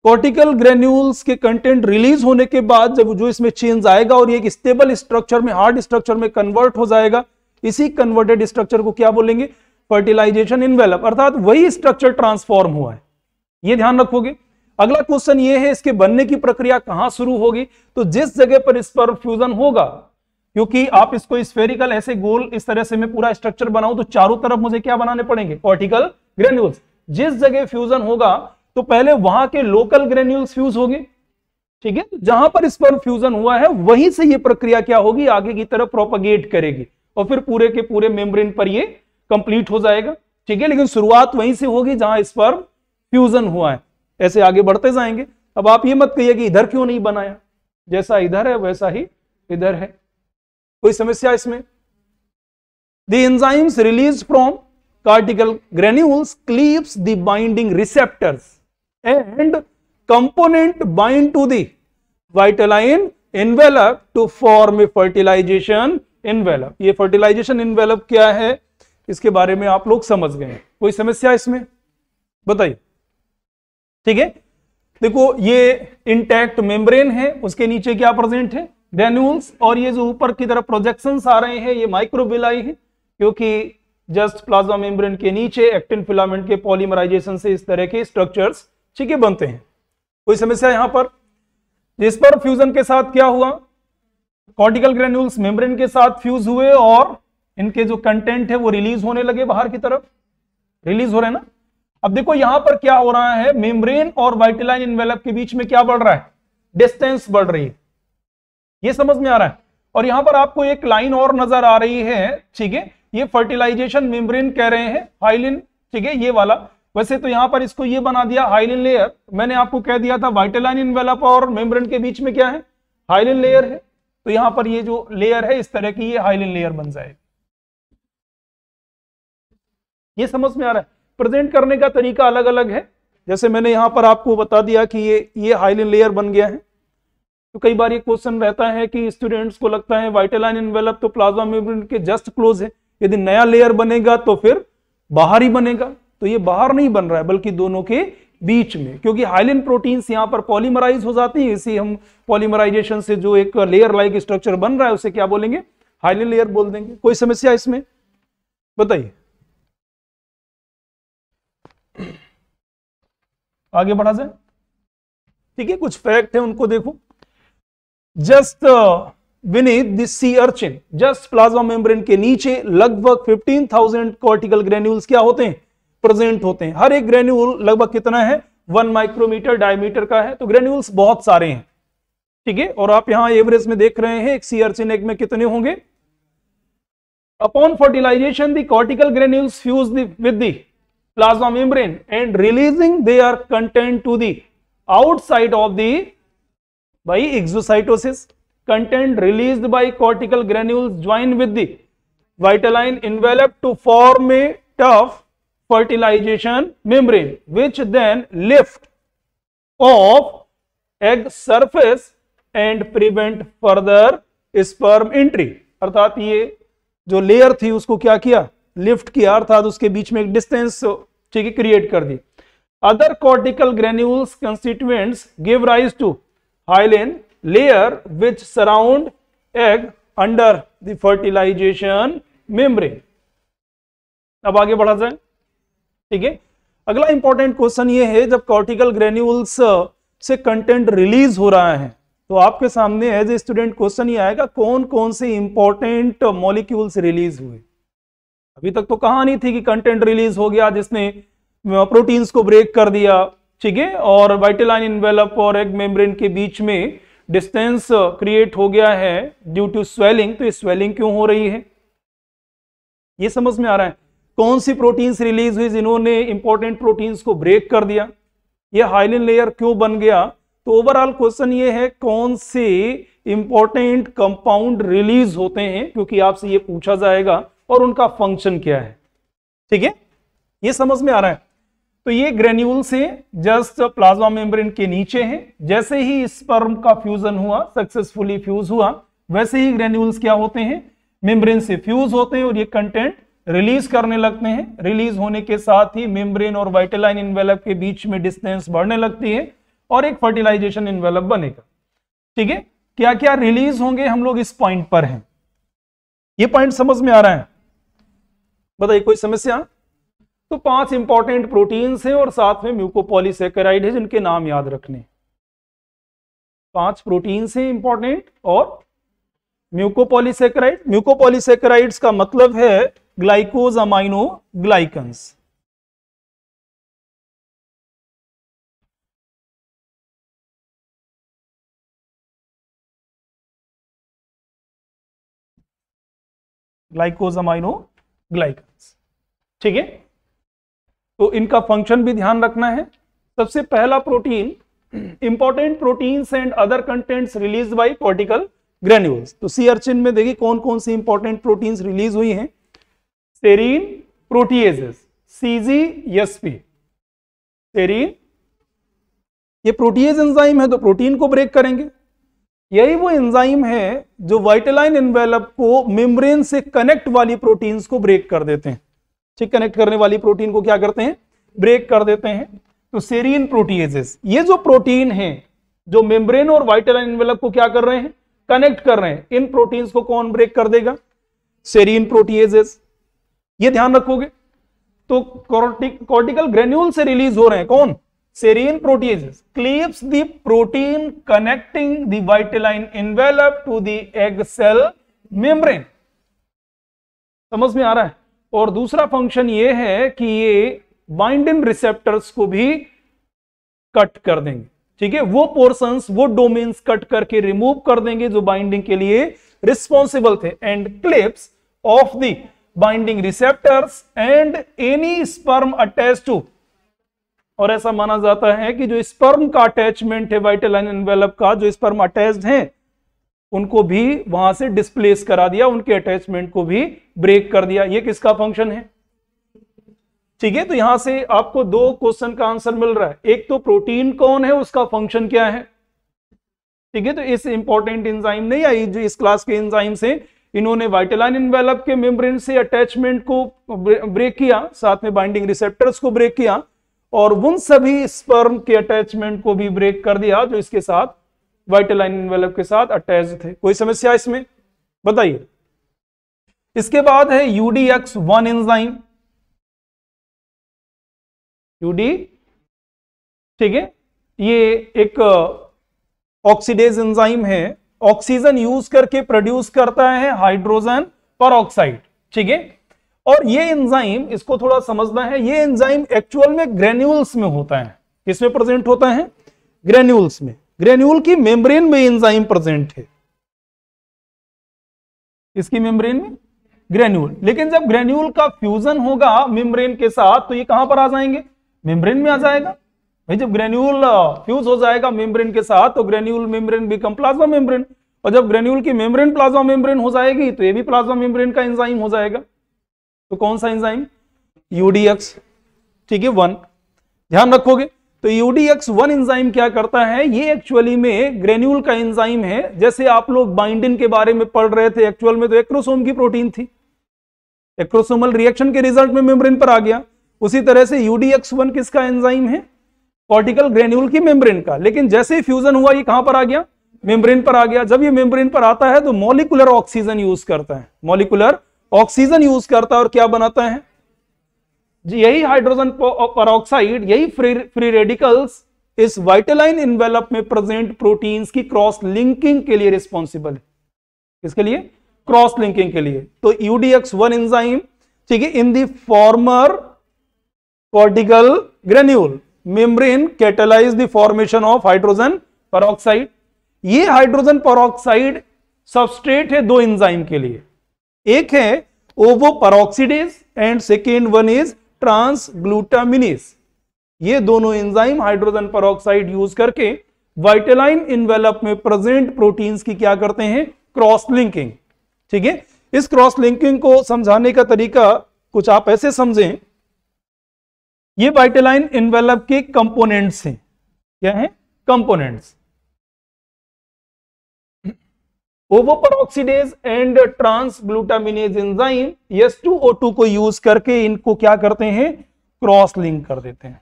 Speaker 1: कॉर्टिकल ग्रेन्यूल्स के कंटेंट रिलीज होने के बाद जब जो इसमें चेंज आएगा और ये एक स्टेबल स्ट्रक्चर में हार्ड स्ट्रक्चर में कन्वर्ट हो जाएगा इसी कन्वर्टेड स्ट्रक्चर को क्या बोलेंगे फर्टिलाइजेशन इनवेलप अर्थात वही स्ट्रक्चर ट्रांसफॉर्म हुआ है ये ध्यान रखोगे अगला क्वेश्चन ये है इसके बनने की प्रक्रिया कहां शुरू होगी तो जिस जगह पर इस पर फ्यूजन होगा क्योंकि आप इसको स्फेरिकल ऐसे गोल इस तरह से मैं पूरा स्ट्रक्चर बनाऊं तो चारों तरफ मुझे क्या बनाने पड़ेंगे कॉर्टिकल ग्रेन्यूल्स जिस जगह फ्यूजन होगा तो पहले वहां के लोकल ग्रेन्यूल्स फ्यूज होंगे ठीक है जहां पर इस पर फ्यूजन हुआ है वहीं से ये प्रक्रिया क्या होगी आगे की तरफ प्रोपगेट करेगी और फिर पूरे के पूरे मेम्ब्रेन पर ये कंप्लीट हो जाएगा ठीक है लेकिन शुरुआत वहीं से होगी जहां इस पर फ्यूजन हुआ है ऐसे आगे बढ़ते जाएंगे अब आप ये मत कहिए कि इधर क्यों नहीं बनाया जैसा इधर है वैसा ही इधर है कोई समस्या इसमें the enzymes release from cortical granules cleaves the binding receptors and component bind to the vitellin envelope to form a fertilization envelope ये fertilization envelope क्या है इसके बारे में आप लोग समझ गए कोई समस्या इसमें बताइए ठीक है देखो ये इंटैक्ट मेम्ब्रेन है उसके नीचे क्या प्रेजेंट है ग्रेन्यूल्स और ये जो ऊपर की तरफ प्रोजेक्शंस आ रहे हैं ये माइक्रोविलाई है क्योंकि जस्ट प्लाज्मा मेम्ब्रेन के नीचे एक्टिन फिलामेंट के पॉलीमराइजेशन से इस तरह के स्ट्रक्चर्स ठीक है बनते हैं कोई समस्या यहां पर जिस पर फ्यूजन के साथ क्या हुआ कॉर्टिकल ग्रेन्यूल्स मेम्ब्रेन के साथ फ्यूज हुए और इनके जो कंटेंट है वो रिलीज होने लगे बाहर की तरफ रिलीज हो रहे ना अब देखो यहां पर क्या हो रहा है मेम्ब्रेन और वाइटलाइन इनवेलप के बीच में क्या बढ़ रहा है डिस्टेंस बढ़ रही है ये समझ में आ रहा है और यहां पर आपको एक लाइन और नजर आ रही है ठीक है ये फर्टिलाइजेशन मेम्ब्रेन कह रहे हैं फाइलिन ठीक है ये वाला वैसे तो यहां पर इसको ये बना दिया हाइलिन लेयर मैंने आपको कह दिया था वाइटेलाइन इनवेलप और मेम्ब्रेन के बीच में क्या है हाइलिन लेयर है तो यहां पर ये जो लेयर है इस तरह की ये हाइलिन लेयर बन जाए ये समझ में आ रहा है प्रेजेंट करने का तरीका अलग अलग है जैसे मैंने यहां पर आपको बता दिया कि ये ये हाइलिन लेयर बन गया है तो कई बार ये क्वेश्चन रहता है कि स्टूडेंट्स को लगता है वाइटेलाइन इनवेलप तो प्लाज्मा मेम्ब्रेन के जस्ट क्लोज है यदि नया लेयर बनेगा तो फिर बाहर ही बनेगा तो ये बाहर नहीं बन रहा है बल्कि दोनों के बीच में क्योंकि हाइलिन प्रोटीन यहां पर पॉलीमराइज हो जाती है इसी हम पॉलीमराइजेशन से जो एक लेयर लाइक स्ट्रक्चर बन रहा है उसे क्या बोलेंगे हाइलिन लेयर बोल देंगे कोई समस्या इसमें बताइए आगे बढ़ा जाए ठीक है कुछ फैक्ट है उनको देखो just beneath this sea urchin just plasma membrane के नीचे लगभग 15,000 कॉर्टिकल ग्रेन्यूल्स क्या होते हैं प्रेजेंट होते हैं हर एक ग्रेन्यूल लगभग कितना है वन माइक्रोमीटर डायमीटर का है तो ग्रेन्यूल्स बहुत सारे हैं ठीक है और आप यहां एवरेज में देख रहे हैं एक सीआरसीन एग में कितने होंगे upon fertilization cortical granules fuse with the plasma membrane and releasing their content to the outside of the by exocytosis content release by cortical granule join with vitelline envelope to form a tough fertilization membrane which then lift off egg surface and prevent further sperm entry अर्थात ये जो layer थी उसको क्या किया lift किया अर्थात उसके बीच में एक डिस्टेंस ठीक है क्रिएट कर दी other cortical granules constituents give rise to hyaline layer which surround egg under the fertilization membrane अब आगे बढ़ा जाए ठीक है अगला इंपॉर्टेंट क्वेश्चन ये है जब कॉर्टिकल ग्रेन्यूल्स uh, से कंटेंट रिलीज हो रहा है तो आपके सामने एज ए स्टूडेंट क्वेश्चन ये आएगा कौन कौन से इंपॉर्टेंट मॉलिक्यूल्स रिलीज हुए अभी तक तो कहानी थी कि कंटेंट रिलीज हो गया जिसने प्रोटीन्स uh, को ब्रेक कर दिया ठीक है और वाइटेलाइन इनवेलप और एग मेम्ब्रेन के बीच में डिस्टेंस क्रिएट uh, हो गया है ड्यू टू स्वेलिंग तो ये स्वेलिंग क्यों हो रही है ये समझ में आ रहा है कौन सी प्रोटीन्स रिलीज हुई जिन्होंने इंपॉर्टेंट प्रोटीन्स को ब्रेक कर दिया ये हाइलिन लेयर क्यों बन गया तो ओवरऑल क्वेश्चन ये है कौन से इंपॉर्टेंट कंपाउंड रिलीज होते हैं क्योंकि आपसे ये पूछा जाएगा और उनका फंक्शन क्या है ठीक है ये समझ में आ रहा है तो ये ग्रेन्यूल से जस्ट प्लाज्मा मेम्ब्रेन के नीचे है जैसे ही स्पर्म का फ्यूजन हुआ सक्सेसफुली फ्यूज हुआ वैसे ही ग्रेन्यूल्स क्या होते हैं मेम्ब्रेन से फ्यूज होते हैं और ये कंटेंट रिलीज करने लगते हैं रिलीज होने के साथ ही मेम्ब्रेन और वाइटलाइन इन्वेलप के बीच में डिस्टेंस बढ़ने लगती है और एक फर्टिलाइजेशन इन्वेलप बनेगा ठीक है क्या क्या रिलीज होंगे हम लोग इस पॉइंट पर हैं ये पॉइंट समझ में आ रहा है बताइए कोई समस्या तो पांच इंपॉर्टेंट प्रोटीन्स हैं और साथ में म्यूकोपोलीसेकेराइड है जिनके नाम याद रखने पांच प्रोटीन्स हैं इंपॉर्टेंट और म्यूकोपोलीसेकेराइड म्यूकोपोलीसेकेराइड्स का मतलब है ग्लाइकोज अमाइनो ग्लाइकन्स ग्लाइकोज अमाइनो ग्लाइकन्स ठीक है तो इनका फंक्शन भी ध्यान रखना है सबसे पहला protein important proteins and other contents release by cortical granules तो सी अर्चिन में देखिए कौन कौन सी इंपॉर्टेंट प्रोटीन्स रिलीज हुई हैं serine proteases CGSP serine ये प्रोटीज एंजाइम है तो प्रोटीन को ब्रेक करेंगे यही वो एंजाइम है जो वाइटलाइन एनवेलप को मेम्ब्रेन से कनेक्ट वाली प्रोटीन्स को ब्रेक कर देते हैं ठीक कनेक्ट करने वाली प्रोटीन को क्या करते हैं ब्रेक कर देते हैं तो सेरीन प्रोटीजेस ये जो प्रोटीन है जो मेम्ब्रेन और वाइटलाइन एनवेलप को क्या कर रहे हैं कनेक्ट कर रहे हैं इन प्रोटीन्स को कौन ब्रेक कर देगा सेरीन प्रोटीजेस ये ध्यान रखोगे तो कॉर्टिकल ग्रेन्यूल से रिलीज हो रहे हैं कौन serine protease cleaves the protein connecting the vitelline envelope to the egg समझ में आ रहा है और दूसरा फंक्शन ये है कि ये बाइंड रिसेप्टर्स को भी कट कर देंगे ठीक है वो पोर्सन वो डोमेन्स कट करके रिमूव कर देंगे जो बाइंडिंग के लिए रिस्पॉन्सिबल थे and clips off the binding receptors and any sperm attach to और ऐसा माना जाता है कि जो स्पर्म का अटैचमेंट है वाइटल लाइन एनवेलप का जो स्पर्म अटैच्ड हैं उनको भी वहां से डिस्प्लेस करा दिया उनके अटैचमेंट को भी ब्रेक कर दिया ये किसका फंक्शन है ठीक है तो यहां से आपको दो क्वेश्चन का आंसर मिल रहा है एक तो प्रोटीन कौन है उसका फंक्शन क्या है ठीक है तो इस इंपॉर्टेंट इंजाइम नहीं आई जो इस क्लास के इंजाइम से इन्होंने वाइटलाइन इनवेलप के मेम्ब्रेन से अटैचमेंट को ब्रेक किया साथ में बाइंडिंग रिसेप्टर्स को ब्रेक किया और उन सभी स्पर्म के अटैचमेंट को भी ब्रेक कर दिया जो इसके साथ वाइटलाइन इनवेलप के साथ अटैच थे कोई समस्या इसमें बताइए इसके बाद है यूडीएक्स वन एंजाइम यूडी ठीक है ये एक ऑक्सीडेज एंजाइम है ऑक्सीजन यूज करके प्रोड्यूस करता है हाइड्रोजन पर ठीक है और ये एंजाइम इसको थोड़ा समझना है ये एंजाइम एक्चुअल में ग्रेन्यूल्स में होता है किसमें प्रेजेंट होता है ग्रेन्यूल्स में ग्रेन्यूल की मेम्ब्रेन में एंजाइम प्रेजेंट है इसकी मेम्ब्रेन में ग्रेन्यूल लेकिन जब ग्रेन्यूल का फ्यूजन होगा मेम्ब्रेन के साथ तो ये कहां पर आ जाएंगे मेम्ब्रेन में आ जाएगा भाई जब ग्रेन्यूल फ्यूज हो जाएगा मेम्ब्रेन के साथ तो granule membrane become plasma membrane और जब ग्रेन्यूल की मेम्ब्रेन प्लाज्मा मेम्ब्रेन हो जाएगी तो ये भी प्लाज्मा मेम्ब्रेन का एंजाइम हो जाएगा तो कौन सा एंजाइम यूडीएक्स ठीक है वन ध्यान रखोगे तो यूडीएक्स वन एंजाइम क्या करता है ये एक्चुअली में ग्रेन्यूल का एंजाइम है जैसे आप लोग बाइंडिन के बारे में पढ़ रहे थे एक्चुअल में तो एक्रोसोम की प्रोटीन थी एक्रोसोमल रिएक्शन के रिजल्ट में मेम्ब्रेन पर आ गया उसी तरह से यूडीएक्स वन किसका एंजाइम है कॉर्टिकल ग्रेन्यूल की मेम्ब्रेन का लेकिन जैसे ही फ्यूजन हुआ ये कहां पर आ गया मेम्ब्रेन पर आ गया जब ये मेम्ब्रेन पर आता है तो मॉलिकुलर ऑक्सीजन यूज करता है मॉलिकुलर ऑक्सीजन यूज करता है और क्या बनाता है जी यही हाइड्रोजन परोक्साइड यही फ्री फ्री रेडिकल्स इस वाइटलाइन इन्वेलप में प्रेजेंट प्रोटीन्स की क्रॉस लिंकिंग के लिए रिस्पॉन्सिबल है इसके लिए क्रॉस लिंकिंग के लिए तो यूडीएक्स वन इंजाइम ठीक है in the former cortical granule membrane catalyse the formation of hydrogen peroxide ये हाइड्रोजन परऑक्साइड सबस्ट्रेट है दो एंजाइम के लिए एक है ovoperoxidase and second one is transglutaminase ये दोनों एंजाइम हाइड्रोजन परऑक्साइड यूज करके वाइटेलाइन इनवेलप में प्रेजेंट प्रोटीन्स की क्या करते हैं क्रॉस लिंकिंग ठीक है इस क्रॉस लिंकिंग को समझाने का तरीका कुछ आप ऐसे समझें ये वाइटलाइन इनवेलप के कंपोनेंट्स हैं क्या है components ovoperoxidase and transglutaminase enzyme two को यूज करके इनको क्या करते हैं क्रॉस लिंक कर देते हैं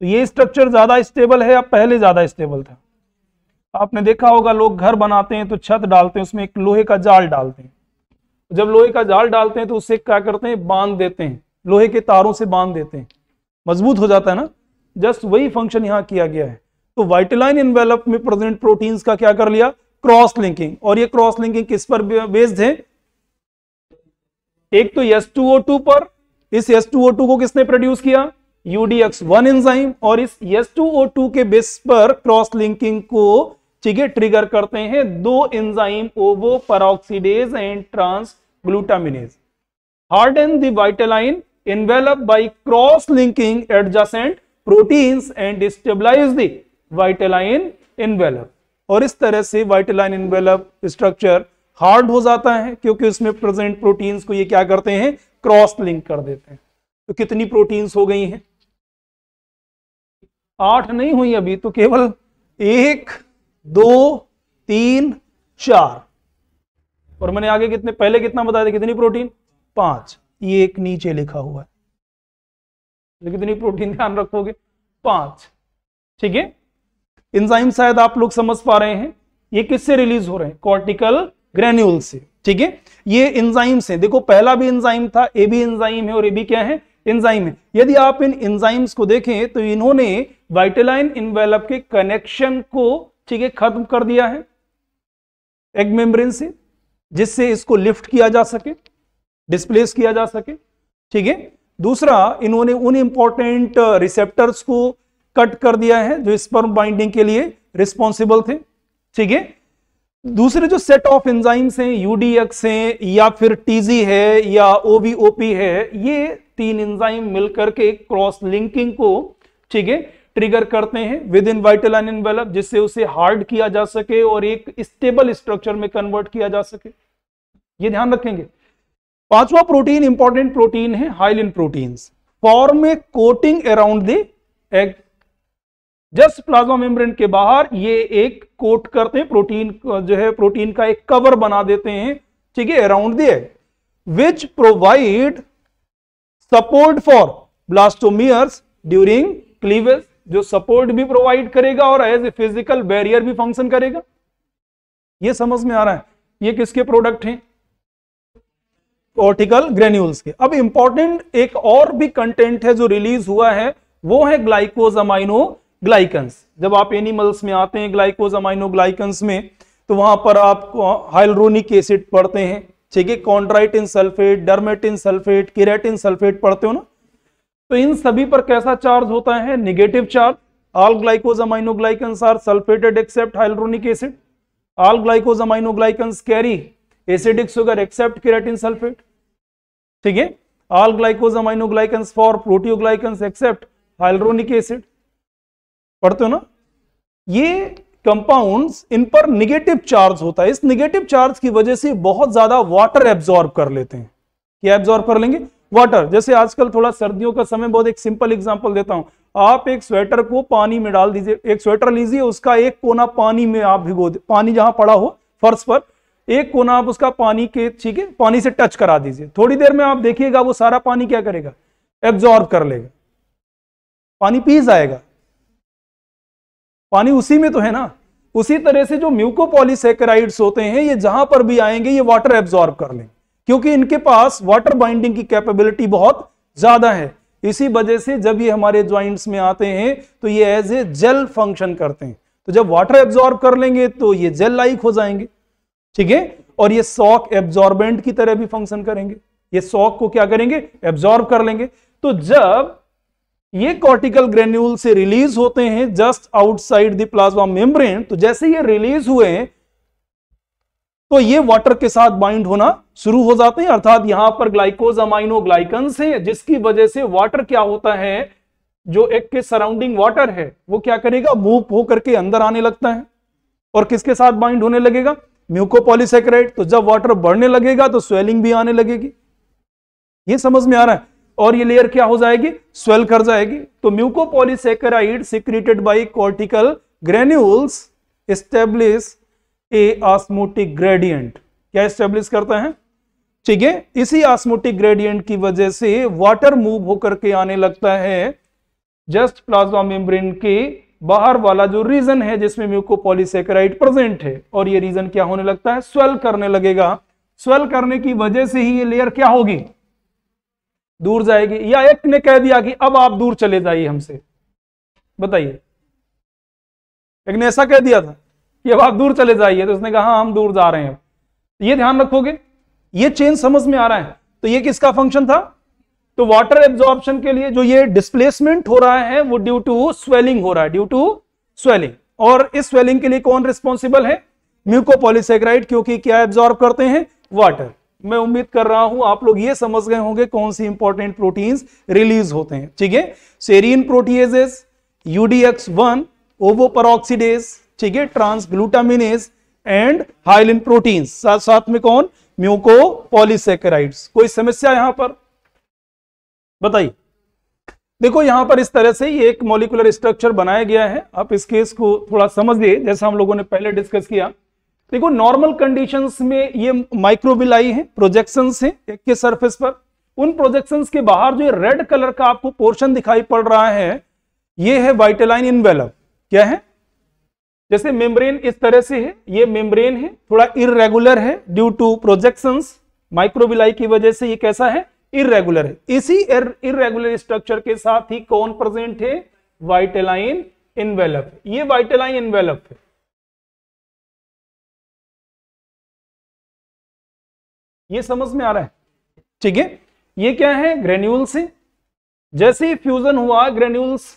Speaker 1: तो ये स्ट्रक्चर ज्यादा स्टेबल है या पहले ज्यादा स्टेबल था आपने देखा होगा लोग घर बनाते हैं तो छत डालते हैं उसमें एक लोहे का जाल डालते हैं जब लोहे का जाल डालते हैं तो उसे क्या करते हैं बांध देते हैं लोहे के तारों से बांध देते हैं मजबूत हो जाता है ना जस्ट वही फंक्शन यहाँ किया गया है तो वाइटलाइन इनवेलप में प्रेजेंट प्रोटीन्स का क्या कर लिया क्रॉस लिंकिंग और ये क्रॉस लिंकिंग किस पर बेस्ड है एक तो टू पर इस टू को किसने प्रोड्यूस किया UDX1 एंजाइम और इस S2O2 के बेस पर क्रॉस लिंकिंग को चिगे ट्रिगर करते हैं दो enzyme ovoperoxidase and transglutaminase harden the vitelline enveloped by cross-linking adjacent proteins and stabilize the vitellin envelope. और इस तरह से वाइटलाइन इन्वेलप स्ट्रक्चर हार्ड हो जाता है क्योंकि उसमें प्रेजेंट प्रोटीन्स को ये क्या करते हैं क्रॉस लिंक कर देते हैं तो कितनी प्रोटीन्स हो गई हैं आठ नहीं हुई अभी तो केवल एक दो तीन चार और मैंने आगे कितने पहले कितना बताया था कितनी प्रोटीन पांच ये एक नीचे लिखा हुआ है तो कितनी प्रोटीन ध्यान रखोगे पांच ठीक है इंजाइम शायद आप लोग समझ पा रहे हैं ये किससे रिलीज हो रहे हैं कॉर्टिकल ग्रेन्यूल से ठीक है ये इंजाइम्स हैं देखो पहला भी इंजाइम था ए भी इंजाइम है और ए भी क्या है इंजाइम है यदि आप इन इंजाइम्स को देखें तो इन्होंने वाइटेलाइन इनवेलप के कनेक्शन को ठीक है खत्म कर दिया है एग मेम्ब्रेन से जिससे इसको लिफ्ट किया जा सके डिस्प्लेस किया जा सके ठीक है दूसरा इन्होंने उन इंपॉर्टेंट रिसेप्टर्स uh, को कट कर दिया है जो स्पर्म बाइंडिंग के लिए रिस्पॉन्सिबल थे ठीक है दूसरे जो सेट ऑफ एंजाइम्स हैं यूडीएक्स हैं या फिर टीजी है या ओवीओपी है ये तीन एंजाइम मिलकर के क्रॉस लिंकिंग को ठीक है ट्रिगर करते हैं within vitelline envelope जिससे उसे हार्ड किया जा सके और एक स्टेबल स्ट्रक्चर में कन्वर्ट किया जा सके ये ध्यान रखेंगे पांचवा प्रोटीन इंपॉर्टेंट प्रोटीन है hyaline protein form a coating around the egg just plasma membrane के बाहर ये एक कोट करते हैं प्रोटीन जो है प्रोटीन का एक कवर बना देते हैं ठीक है around the egg which provide support for blastomeres during cleavage जो सपोर्ट भी प्रोवाइड करेगा और एज ए फिजिकल बैरियर भी फंक्शन करेगा ये समझ में आ रहा है ये किसके प्रोडक्ट हैं कॉर्टिकल ग्रेन्यूल्स के अब इंपॉर्टेंट एक और भी कंटेंट है जो रिलीज हुआ है वो है ग्लाइकोजमाइनो ग्लाइकन्स जब आप एनिमल्स में आते हैं ग्लाइकोजमाइनो ग्लाइकन्स में तो वहां पर आप हाइलरोनिक एसिड पढ़ते हैं ठीक है chondroitin sulphate dermatan sulphate keratan sulphate पढ़ते हो ना तो इन सभी पर कैसा चार्ज होता है negative charge all glycosaminoglycans are sulphated except hyaluronic acid all glycosaminoglycans carry acidic sugar except keratan sulphate ठीक है all glycosaminoglycans for proteoglycans except hyaluronic acid पढ़ते हो ना ये कंपाउंड्स इन पर निगेटिव चार्ज होता है इस निगेटिव चार्ज की वजह से बहुत ज्यादा वाटर एब्जॉर्ब कर लेते हैं क्या एब्जॉर्ब कर लेंगे वाटर जैसे आजकल थोड़ा सर्दियों का समय बहुत एक सिंपल एग्जांपल देता हूं आप एक स्वेटर को पानी में डाल दीजिए एक स्वेटर लीजिए उसका एक कोना पानी में आप भिगो दे पानी जहां पड़ा हो फर्श पर एक कोना आप उसका पानी के ठीक है पानी से टच करा दीजिए थोड़ी देर में आप देखिएगा वो सारा पानी क्या करेगा एब्जॉर्ब कर लेगा पानी पी जाएगा पानी उसी में तो है ना उसी तरह से जो म्यूकोपोलीसेकेराइड्स होते हैं ये जहां पर भी आएंगे ये वाटर एब्जॉर्ब कर लेंगे क्योंकि इनके पास वाटर बाइंडिंग की कैपेबिलिटी बहुत ज्यादा है इसी वजह से जब ये हमारे ज्वाइंट्स में आते हैं तो ये एज ए जेल फंक्शन करते हैं तो जब वाटर एब्जॉर्ब कर लेंगे तो ये जेल लाइक हो जाएंगे ठीक है और ये सॉक एब्जॉर्बेंट की तरह भी फंक्शन करेंगे ये सॉक को क्या करेंगे एब्जॉर्ब कर लेंगे तो जब ये कॉर्टिकल ग्रेन्यूल से रिलीज होते हैं just outside the plasma membrane तो जैसे ये रिलीज हुए हैं तो ये वाटर के साथ बाइंड होना शुरू हो जाते हैं अर्थात यहां पर ग्लाइकोज अमाइनो ग्लाइकन्स हैं जिसकी वजह से वाटर क्या होता है जो एक के सराउंडिंग वाटर है वो क्या करेगा मूव होकर के अंदर आने लगता है और किसके साथ बाइंड होने लगेगा म्यूकोपॉलीसेक्राइड तो जब वाटर बढ़ने लगेगा तो स्वेलिंग भी आने लगेगी ये समझ में आ रहा है और ये लेयर क्या हो जाएगी स्वेल कर जाएगी तो mucopolysaccharide secreted by cortical granules establish a osmotic gradient क्या स्टेब्लिश करता है ठीक है इसी आस्मोटिक ग्रेडियंट की वजह से वाटर मूव होकर के आने लगता है जस्ट प्लाज्मा मेम्ब्रेन के बाहर वाला जो रीजन है जिसमें म्यूको प्रेजेंट है और ये रीजन क्या होने लगता है स्वेल करने लगेगा स्वेल करने की वजह से ही ये लेयर क्या होगी दूर जाएगी या एक ने कह दिया कि अब आप दूर चले जाइए हमसे बताइए एक ने ऐसा कह दिया था कि अब आप दूर चले जाइए तो उसने कहा हाँ हम दूर जा रहे हैं ये ध्यान रखोगे ये चेंज समझ में आ रहा है तो ये किसका फंक्शन था तो वाटर एब्जॉर्प्शन के लिए जो ये डिस्प्लेसमेंट हो रहा है वो ड्यू टू स्वेलिंग हो रहा है ड्यू टू स्वेलिंग और इस स्वेलिंग के लिए कौन रिस्पॉन्सिबल है म्यूकोपोलिसेग्राइड क्योंकि क्या एब्जॉर्ब करते हैं वाटर मैं उम्मीद कर रहा हूं आप लोग ये समझ गए होंगे कौन सी इंपॉर्टेंट प्रोटीन रिलीज होते हैं ठीक है serine proteases UDX one ovoperoxidase ठीक है ट्रांसग्लूटामिनेज एंड हाइलिन प्रोटीन साथ साथ में कौन म्यूकोपोलिसेक्राइड्स कोई समस्या यहां पर बताइए देखो यहां पर इस तरह से एक मोलिकुलर स्ट्रक्चर बनाया गया है आप इस केस को थोड़ा समझिए जैसा हम लोगों ने पहले डिस्कस किया देखो नॉर्मल कंडीशंस में ये माइक्रोबिलाई है प्रोजेक्शन है एक के सरफेस पर उन प्रोजेक्शन के बाहर जो रेड कलर का आपको पोर्शन दिखाई पड़ रहा है ये है वाइटेलाइन इन क्या है जैसे मेम्ब्रेन इस तरह से है ये मेम्ब्रेन है थोड़ा इरेगुलर है ड्यू टू प्रोजेक्शंस माइक्रोबिलाई की वजह से ये कैसा है इरेगुलर है इसी इरेगुलर स्ट्रक्चर के साथ ही कौन प्रेजेंट है वाइटेलाइन इनवेलप ये वाइटेलाइन इनवेलप है ये समझ में आ रहा है ठीक है ये क्या है ग्रेन्यूल्स है जैसे ही फ्यूजन हुआ ग्रेन्यूल्स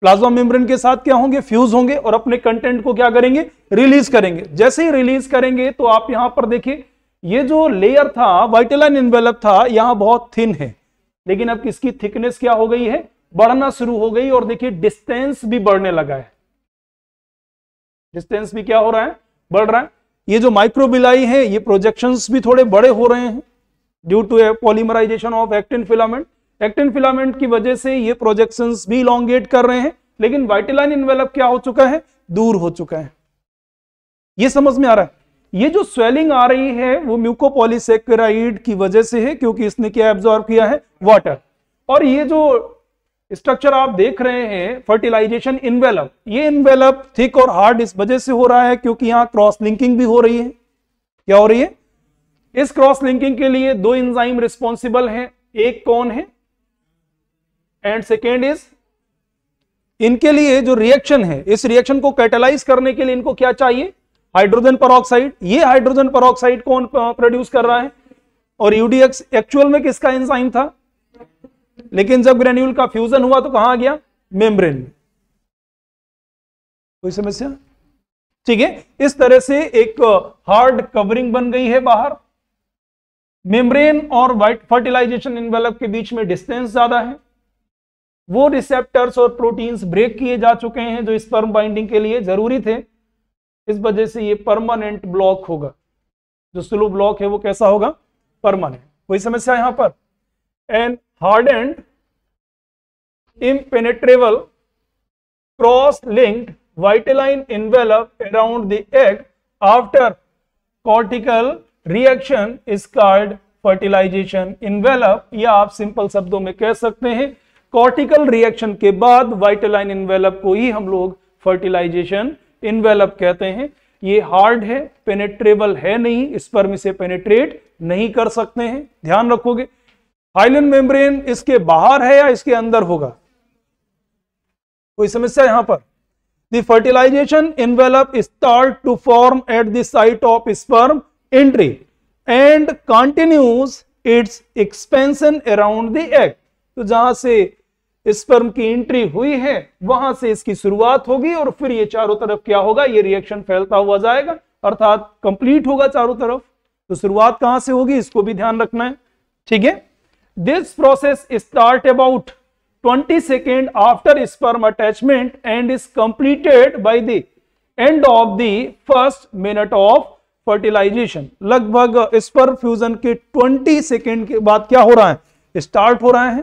Speaker 1: प्लाज्मा मेम्ब्रेन के साथ क्या होंगे फ्यूज होंगे और अपने कंटेंट को क्या करेंगे रिलीज करेंगे जैसे ही रिलीज करेंगे तो आप यहां पर देखिए ये जो लेयर था वाइटेलाइन इनवेलप था यहां बहुत थिन है लेकिन अब किसकी थिकनेस क्या हो गई है बढ़ना शुरू हो गई और देखिए डिस्टेंस भी बढ़ने लगा है डिस्टेंस भी क्या हो रहा है बढ़ रहा है ये जो माइक्रोबिलाई है ये प्रोजेक्शन भी थोड़े बड़े हो रहे हैं due to polymerisation of actin filament actin filament की वजह से ये प्रोजेक्शन भी इलांगेट कर रहे हैं लेकिन वाइटेलाइन इनवेलप क्या हो चुका है दूर हो चुका है ये समझ में आ रहा है ये जो स्वेलिंग आ रही है वो म्यूकोपोलिसेक्राइड की वजह से है क्योंकि इसने क्या एब्जॉर्ब किया है वाटर और ये जो स्ट्रक्चर आप देख रहे हैं फर्टिलाइजेशन इनवेलप ये इनवेलप थिक और हार्ड इस वजह से हो रहा है क्योंकि यहां क्रॉस लिंकिंग भी हो रही है क्या हो रही है इस क्रॉस लिंकिंग के लिए दो इंजाइम रिस्पॉन्सिबल है एक कौन है एंड सेकेंड इज इनके लिए जो रिएक्शन है इस रिएक्शन को कैटेलाइज करने के लिए इनको क्या चाहिए हाइड्रोजन परोक्साइड ये हाइड्रोजन परोक्साइड कौन प्रोड्यूस कर रहा है और यूडीएक्स एक्चुअल में किसका एंजाइम था लेकिन जब ग्रेन्यूल का फ्यूजन हुआ तो कहां गया मेम्ब्रेन में कोई समस्या ठीक है इस तरह से एक हार्ड कवरिंग बन गई है बाहर मेम्ब्रेन और व्हाइट फर्टिलाइजेशन इनवेलप के बीच में डिस्टेंस ज्यादा है वो रिसेप्टर्स और प्रोटीन्स ब्रेक किए जा चुके हैं जो स्पर्म बाइंडिंग के लिए जरूरी थे इस वजह से ये परमानेंट ब्लॉक होगा जो स्लो ब्लॉक है वो कैसा होगा परमानेंट कोई समस्या यहां पर an hard and impenetrable cross linked vitelline envelope around the egg after cortical reaction is called fertilisation envelope या आप सिंपल शब्दों में कह सकते हैं कॉर्टिकल रिएक्शन के बाद वाइटलाइन इनवेलप को ही हम लोग फर्टिलाइजेशन इनवेलप कहते हैं ये हार्ड है पेनेट्रेबल है नहीं इस पर इसे पेनेट्रेट नहीं कर सकते हैं ध्यान रखोगे हाइलन मेम्ब्रेन इसके बाहर है या इसके अंदर होगा कोई समस्या यहां पर fertilisation envelope start to form at the site of sperm entry and continues its expansion around the egg तो जहां से स्पर्म की एंट्री हुई है वहां से इसकी शुरुआत होगी और फिर ये चारों तरफ क्या होगा ये रिएक्शन फैलता हुआ जाएगा अर्थात कंप्लीट होगा चारों तरफ तो शुरुआत कहां से होगी इसको भी ध्यान रखना है ठीक है this process start about 20 second after sperm attachment and is completed by the end of the first minute of fertilisation लगभग स्पर्म फ्यूजन के 20 सेकेंड के बाद क्या हो रहा है स्टार्ट हो रहा है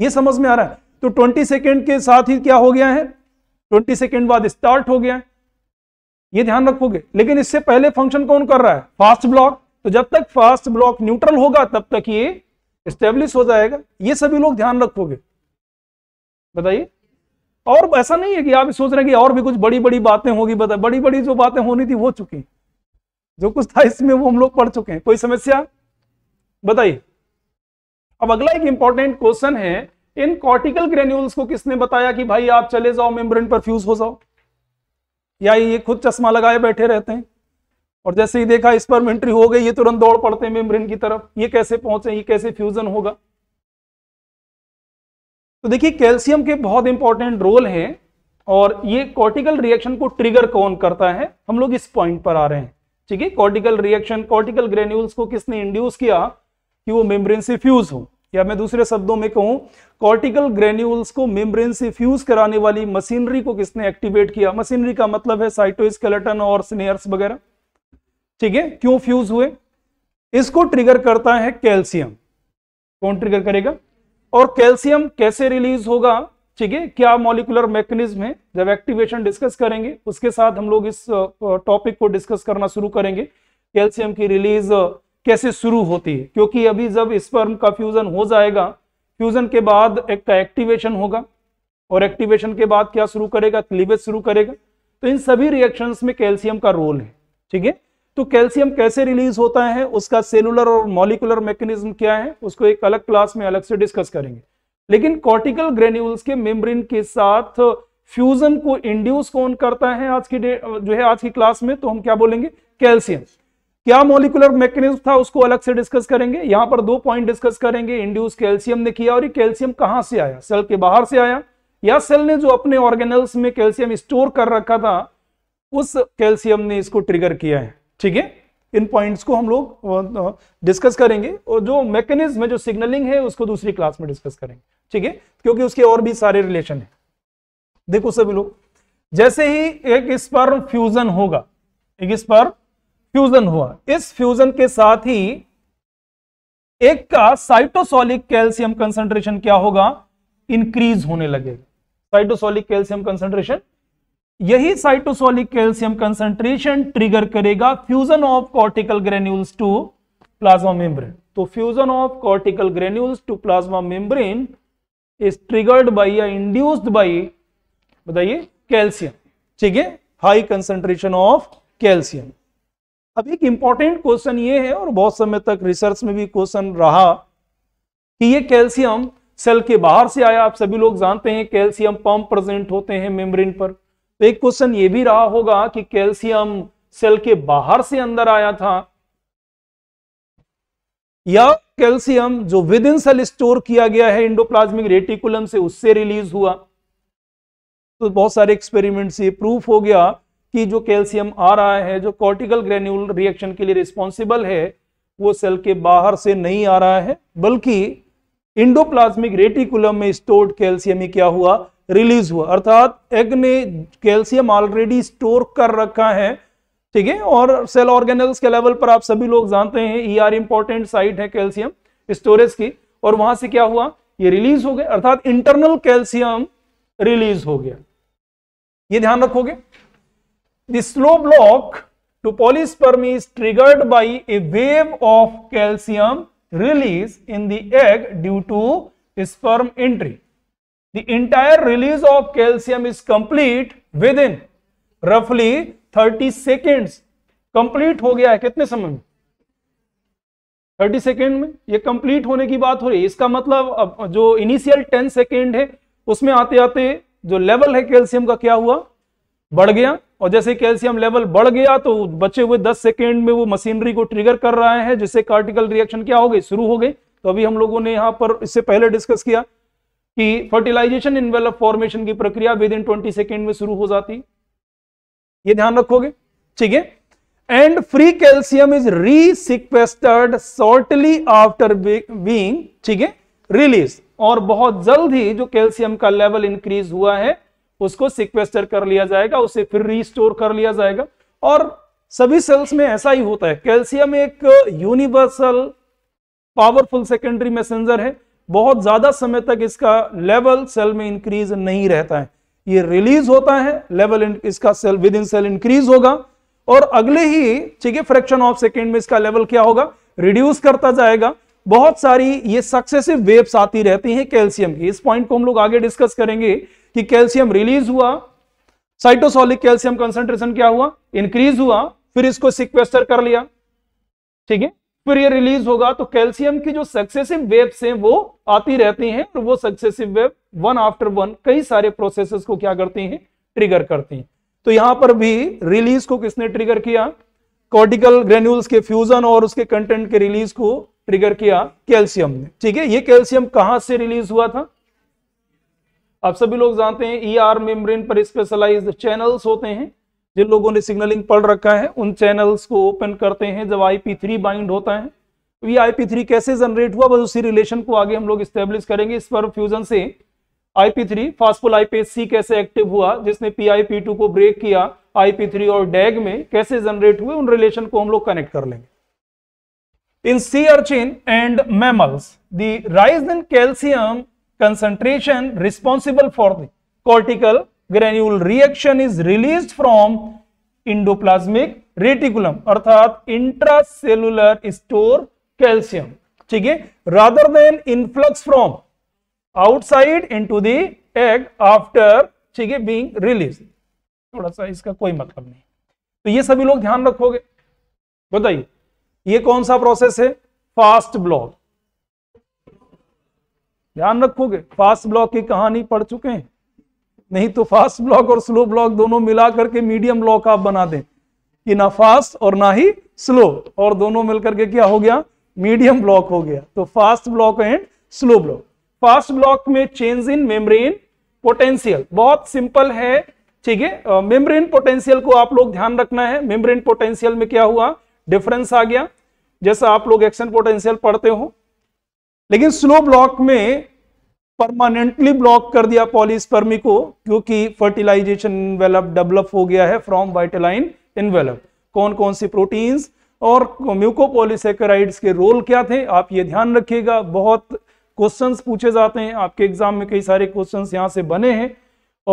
Speaker 1: ये समझ में आ रहा है तो ट्वेंटी सेकेंड के साथ ही क्या हो गया है ट्वेंटी सेकेंड बाद स्टार्ट हो गया है ये ध्यान रखोगे लेकिन इससे पहले फंक्शन कौन कर रहा है फास्ट ब्लॉक तो जब तक फास्ट ब्लॉक न्यूट्रल होगा तब तक ये स्टेब्लिश हो जाएगा ये सभी लोग ध्यान रखोगे बताइए और ऐसा नहीं है कि आप सोच रहे हैं कि और भी कुछ बड़ी बड़ी बातें होगी बता बड़ी बड़ी जो बातें होनी थी हो चुकी जो कुछ था इसमें वो हम लोग पढ़ चुके हैं कोई समस्या बताइए अब अगला एक इंपॉर्टेंट क्वेश्चन है इन कॉर्टिकल ग्रेन्यूल्स को किसने बताया कि भाई आप चले जाओ मेम्ब्रेन पर फ्यूज हो जाओ या ये खुद चश्मा लगाए बैठे रहते हैं और जैसे ही देखा इस पर मेंट्री हो गई ये तुरंत दौड़ पड़ते हैं मेम्ब्रेन की तरफ ये कैसे पहुंचे ये कैसे फ्यूजन होगा तो देखिए कैल्शियम के बहुत इंपॉर्टेंट रोल है और ये कॉर्टिकल रिएक्शन को ट्रिगर कौन करता है हम लोग इस पॉइंट पर आ रहे हैं ठीक है कॉर्टिकल रिएक्शन कॉर्टिकल ग्रेन्यूल्स को किसने इंड्यूस किया कि वो मेम्ब्रेन से फ्यूज हो या मैं दूसरे शब्दों में कहूं कॉर्टिकल ग्रेन्यूल्स को मेम्ब्रेन से फ्यूज कराने वाली मशीनरी को किसने एक्टिवेट किया मशीनरी का मतलब है साइटोस्केलेटन और स्नेयर्स वगैरह ठीक है क्यों फ्यूज हुए इसको ट्रिगर करता है कैल्शियम कौन ट्रिगर करेगा और कैल्शियम कैसे रिलीज होगा ठीक है क्या मॉलिकुलर मैकेनिज्म है जब एक्टिवेशन डिस्कस करेंगे उसके साथ हम लोग इस टॉपिक को डिस्कस करना शुरू करेंगे कैल्शियम की रिलीज कैसे शुरू होती है क्योंकि अभी जब स्पर्म का फ्यूजन हो जाएगा फ्यूजन के बाद एक का एक्टिवेशन होगा और एक्टिवेशन के बाद क्या शुरू करेगा क्लीवेज शुरू करेगा तो इन सभी रिएक्शन में कैल्शियम का रोल है ठीक है तो कैल्शियम कैसे रिलीज होता है उसका सेलुलर और मॉलिकुलर मैकेनिज्म क्या है उसको एक अलग क्लास में अलग से डिस्कस करेंगे लेकिन कॉर्टिकल ग्रेन्यूल्स के मेम्ब्रेन के साथ फ्यूजन को इंड्यूस कौन करता है आज की जो है आज की क्लास में तो हम क्या बोलेंगे कैल्शियम क्या मोलिकुलर मैकेनिज्म था उसको अलग से डिस्कस करेंगे यहां पर दो पॉइंट डिस्कस करेंगे इंड्यूस कैल्शियम ने किया और ये कैल्शियम कहां से आया सेल के बाहर से आया या सेल ने जो अपने ऑर्गेनल्स में कैल्शियम स्टोर कर रखा था उस कैल्शियम ने इसको ट्रिगर किया है ठीक है इन पॉइंट्स को हम लोग डिस्कस करेंगे और जो मैकेनिज्म है जो सिग्नलिंग है उसको दूसरी क्लास में डिस्कस करेंगे ठीक है क्योंकि उसके और भी सारे रिलेशन है देखो सभी लोग जैसे ही एक स्पर्म फ्यूजन होगा एक स्पर्म फ्यूजन हुआ इस फ्यूजन के साथ ही एक का साइटोसोलिक कैल्शियम कंसंट्रेशन क्या होगा इंक्रीज होने लगेगा साइटोसोलिक कैल्शियम कंसंट्रेशन यही साइटोसोलिक कैल्शियम कंसंट्रेशन ट्रिगर करेगा fusion of cortical granules to plasma membrane तो fusion of cortical granules to plasma membrane is triggered by या इंड्यूस्ड बाई बताइए कैल्शियम ठीक है हाई कंसंट्रेशन ऑफ कैल्शियम अब एक important question ये है और बहुत समय तक रिसर्च में भी क्वेश्चन रहा कि ये कैल्शियम सेल के बाहर से आया आप सभी लोग जानते हैं कैल्शियम पंप प्रेजेंट होते हैं मेम्ब्रेन पर तो एक क्वेश्चन ये भी रहा होगा कि कैल्शियम सेल के बाहर से अंदर आया था या कैल्शियम जो विद इन सेल स्टोर किया गया है इंडोप्लाज्मिक रेटिकुलम से उससे रिलीज हुआ तो बहुत सारे एक्सपेरिमेंट से प्रूफ हो गया कि जो कैल्शियम आ रहा है जो कॉर्टिकल ग्रेन्यूल रिएक्शन के लिए रिस्पॉन्सिबल है वो सेल के बाहर से नहीं आ रहा है बल्कि इंडोप्लाज्मिक रेटिकुलम में स्टोर्ड कैल्शियम ही क्या हुआ रिलीज हुआ अर्थात एग ने कैल्शियम ऑलरेडी स्टोर कर रखा है ठीक है और सेल ऑर्गेनल्स के लेवल पर आप सभी लोग जानते हैं ई आर इंपॉर्टेंट साइट है कैल्शियम स्टोरेज की और वहां से क्या हुआ ये रिलीज हो गया अर्थात इंटरनल कैल्शियम रिलीज हो गया ये ध्यान रखोगे The snow block to polyspermy is triggered by a wave of calcium release in the egg due to sperm entry. The entire release of calcium is complete within roughly 30 seconds. Complete ho gaya hai kitne samay mein 30 second में ये complete होने की बात हो रही है इसका मतलब अब जो इनिशियल 10 सेकेंड है उसमें आते आते जो लेवल है कैल्शियम का क्या हुआ बढ़ गया और जैसे कैल्शियम लेवल बढ़ गया तो बचे हुए 10 सेकेंड में वो मशीनरी को ट्रिगर कर रहा है जिससे कार्टिकल रिएक्शन क्या हो गई शुरू हो गई तो अभी हम लोगों ने यहाँ पर इससे पहले डिस्कस किया कि फर्टिलाइजेशन इन फॉर्मेशन की प्रक्रिया विद इन ट्वेंटी सेकेंड में शुरू हो जाती ये ध्यान रखोगे ठीक है and free calcium is resequestered shortly after being ठीक है रिलीज और बहुत जल्द ही जो कैल्शियम का लेवल इंक्रीज हुआ है उसको सिक्वेस्टर कर लिया जाएगा उसे फिर रिस्टोर कर लिया जाएगा और सभी सेल्स में ऐसा ही होता है कैल्शियम एक यूनिवर्सल पावरफुल सेकेंडरी मैसेंजर है बहुत ज्यादा समय तक इसका लेवल सेल में इंक्रीज नहीं रहता है ये रिलीज होता है लेवल इसका cell within cell increase होगा और अगले ही ठीक है फ्रैक्शन ऑफ सेकेंड में इसका लेवल क्या होगा रिड्यूस करता जाएगा बहुत सारी ये सक्सेसिव वेव्स आती रहती हैं कैल्शियम की इस पॉइंट को हम लोग आगे डिस्कस करेंगे कि कैल्शियम रिलीज हुआ साइटोसोलिक कैल्शियम कंसेंट्रेशन क्या हुआ इंक्रीज हुआ फिर इसको सिक्वेस्टर कर लिया ठीक है फिर ये रिलीज होगा तो कैल्शियम की जो सक्सेसिव वेव्स हैं वो आती रहती हैं और वो successive wave one after one कई सारे प्रोसेसेस को क्या करती हैं ट्रिगर करती हैं तो यहां पर भी रिलीज को किसने ट्रिगर किया कॉर्टिकल ग्रेन्यूल्स के फ्यूजन और उसके कंटेंट के रिलीज को ट्रिगर किया कैल्शियम ने ठीक है ये कैल्शियम कहां से रिलीज हुआ था आप सभी लोग जानते हैं ई आर मेम्रेन पर स्पेशलाइज्ड चैनल्स होते हैं जिन लोगों ने सिग्नलिंग पढ़ रखा है उन चैनल्स को ओपन करते हैं जब आई पी थ्री बाइंड होता है तो आई पी थ्री कैसे जनरेट हुआ बस उसी रिलेशन को आगे हम लोग स्टेब्लिश करेंगे इस पर फ्यूजन से आई पी थ्री फास्टफुल फास्फोल आईपीएस सी कैसे एक्टिव हुआ जिसने पी आई पी टू को ब्रेक किया आई पी थ्री और डैग में कैसे जनरेट हुए उन रिलेशन को हम लोग कनेक्ट कर लेंगे in sea urchin and mammals the rise in calcium concentration responsible for the cortical granule reaction is released from endoplasmic reticulum अर्थात intracellular store calcium ठीक है rather than influx from outside into the egg after ठीक है being released थोड़ा सा इसका कोई मतलब नहीं तो ये सभी लोग ध्यान रखोगे बताइए ये कौन सा प्रोसेस है फास्ट ब्लॉक ध्यान रखोगे फास्ट ब्लॉक की कहानी पढ़ चुके हैं नहीं तो फास्ट ब्लॉक और स्लो ब्लॉक दोनों मिला करके मीडियम ब्लॉक आप बना दें कि ना फास्ट और ना ही स्लो और दोनों मिलकर के क्या हो गया मीडियम ब्लॉक हो गया तो fast block and slow block fast block में चेंज इन मेम्ब्रेन पोटेंशियल बहुत सिंपल है ठीक है मेम्ब्रेन पोटेंशियल को आप लोग ध्यान रखना है मेम्ब्रेन पोटेंशियल में क्या हुआ डिफरेंस आ गया जैसा आप लोग एक्शन पोटेंशियल पढ़ते हो लेकिन स्लो ब्लॉक में परमानेंटली ब्लॉक कर दिया पॉलिस्पर्मी को क्योंकि फर्टिलाइजेशन इनवेलप डेवलप हो गया है फ्रॉम वाइटलाइन इनवेलप कौन कौन सी प्रोटीन्स और म्यूकोपोलिसेकेराइड्स के रोल क्या थे आप ये ध्यान रखिएगा बहुत क्वेश्चंस पूछे जाते हैं आपके एग्जाम में कई सारे क्वेश्चंस यहाँ से बने हैं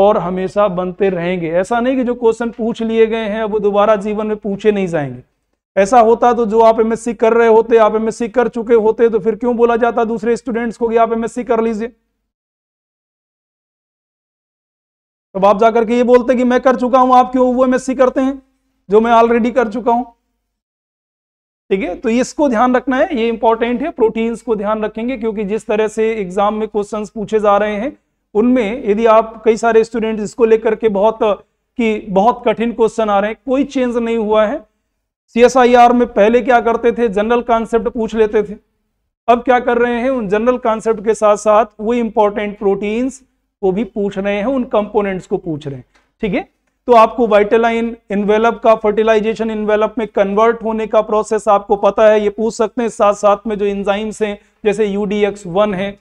Speaker 1: और हमेशा बनते रहेंगे ऐसा नहीं कि जो क्वेश्चन पूछ लिए गए हैं वो दोबारा जीवन में पूछे नहीं जाएंगे ऐसा होता तो जो आप एमएससी कर रहे होते आप एमएससी कर चुके होते तो फिर क्यों बोला जाता दूसरे स्टूडेंट्स को कि आप एमएससी कर लीजिए तो आप जाकर के ये बोलते कि मैं कर चुका हूं आप क्यों वो एमएससी करते हैं जो मैं ऑलरेडी कर चुका हूं ठीक है तो इसको ध्यान रखना है ये इंपॉर्टेंट है प्रोटीन्स को ध्यान रखेंगे क्योंकि जिस तरह से एग्जाम में क्वेश्चंस पूछे जा रहे हैं उनमें यदि आप कई सारे स्टूडेंट्स इसको लेकर के बहुत कि बहुत कठिन क्वेश्चन आ रहे हैं कोई चेंज नहीं हुआ है सीएसआईआर में पहले क्या करते थे जनरल कॉन्सेप्ट पूछ लेते थे अब क्या कर रहे हैं उन जनरल कॉन्सेप्ट के साथ साथ वो इंपॉर्टेंट प्रोटीन्स को भी पूछ रहे हैं उन कंपोनेंट्स को पूछ रहे हैं ठीक है तो आपको वाइटेलाइन इन्वेलप का फर्टिलाइजेशन इन्वेलप में कन्वर्ट होने का प्रोसेस आपको पता है ये पूछ सकते हैं साथ साथ में जो इंजाइम्स हैं जैसे यूडीएक्स वन है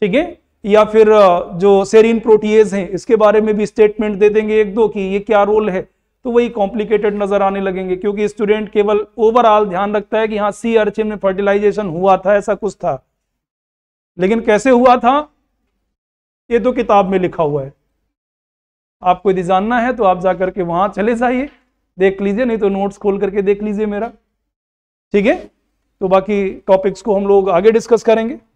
Speaker 1: ठीक है या फिर जो सेरिन प्रोटीज हैं इसके बारे में भी स्टेटमेंट दे देंगे एक दो कि ये क्या रोल है तो वही कॉम्प्लिकेटेड नजर आने लगेंगे क्योंकि स्टूडेंट केवल ओवरऑल ध्यान रखता है कि हाँ सी अर्चिन में फर्टिलाइजेशन हुआ था ऐसा कुछ था लेकिन कैसे हुआ था ये तो किताब में लिखा हुआ है आपको यदि जानना है तो आप जाकर के वहां चले जाइए देख लीजिए नहीं तो नोट्स खोल करके देख लीजिए मेरा ठीक है तो बाकी टॉपिक्स को हम लोग आगे डिस्कस करेंगे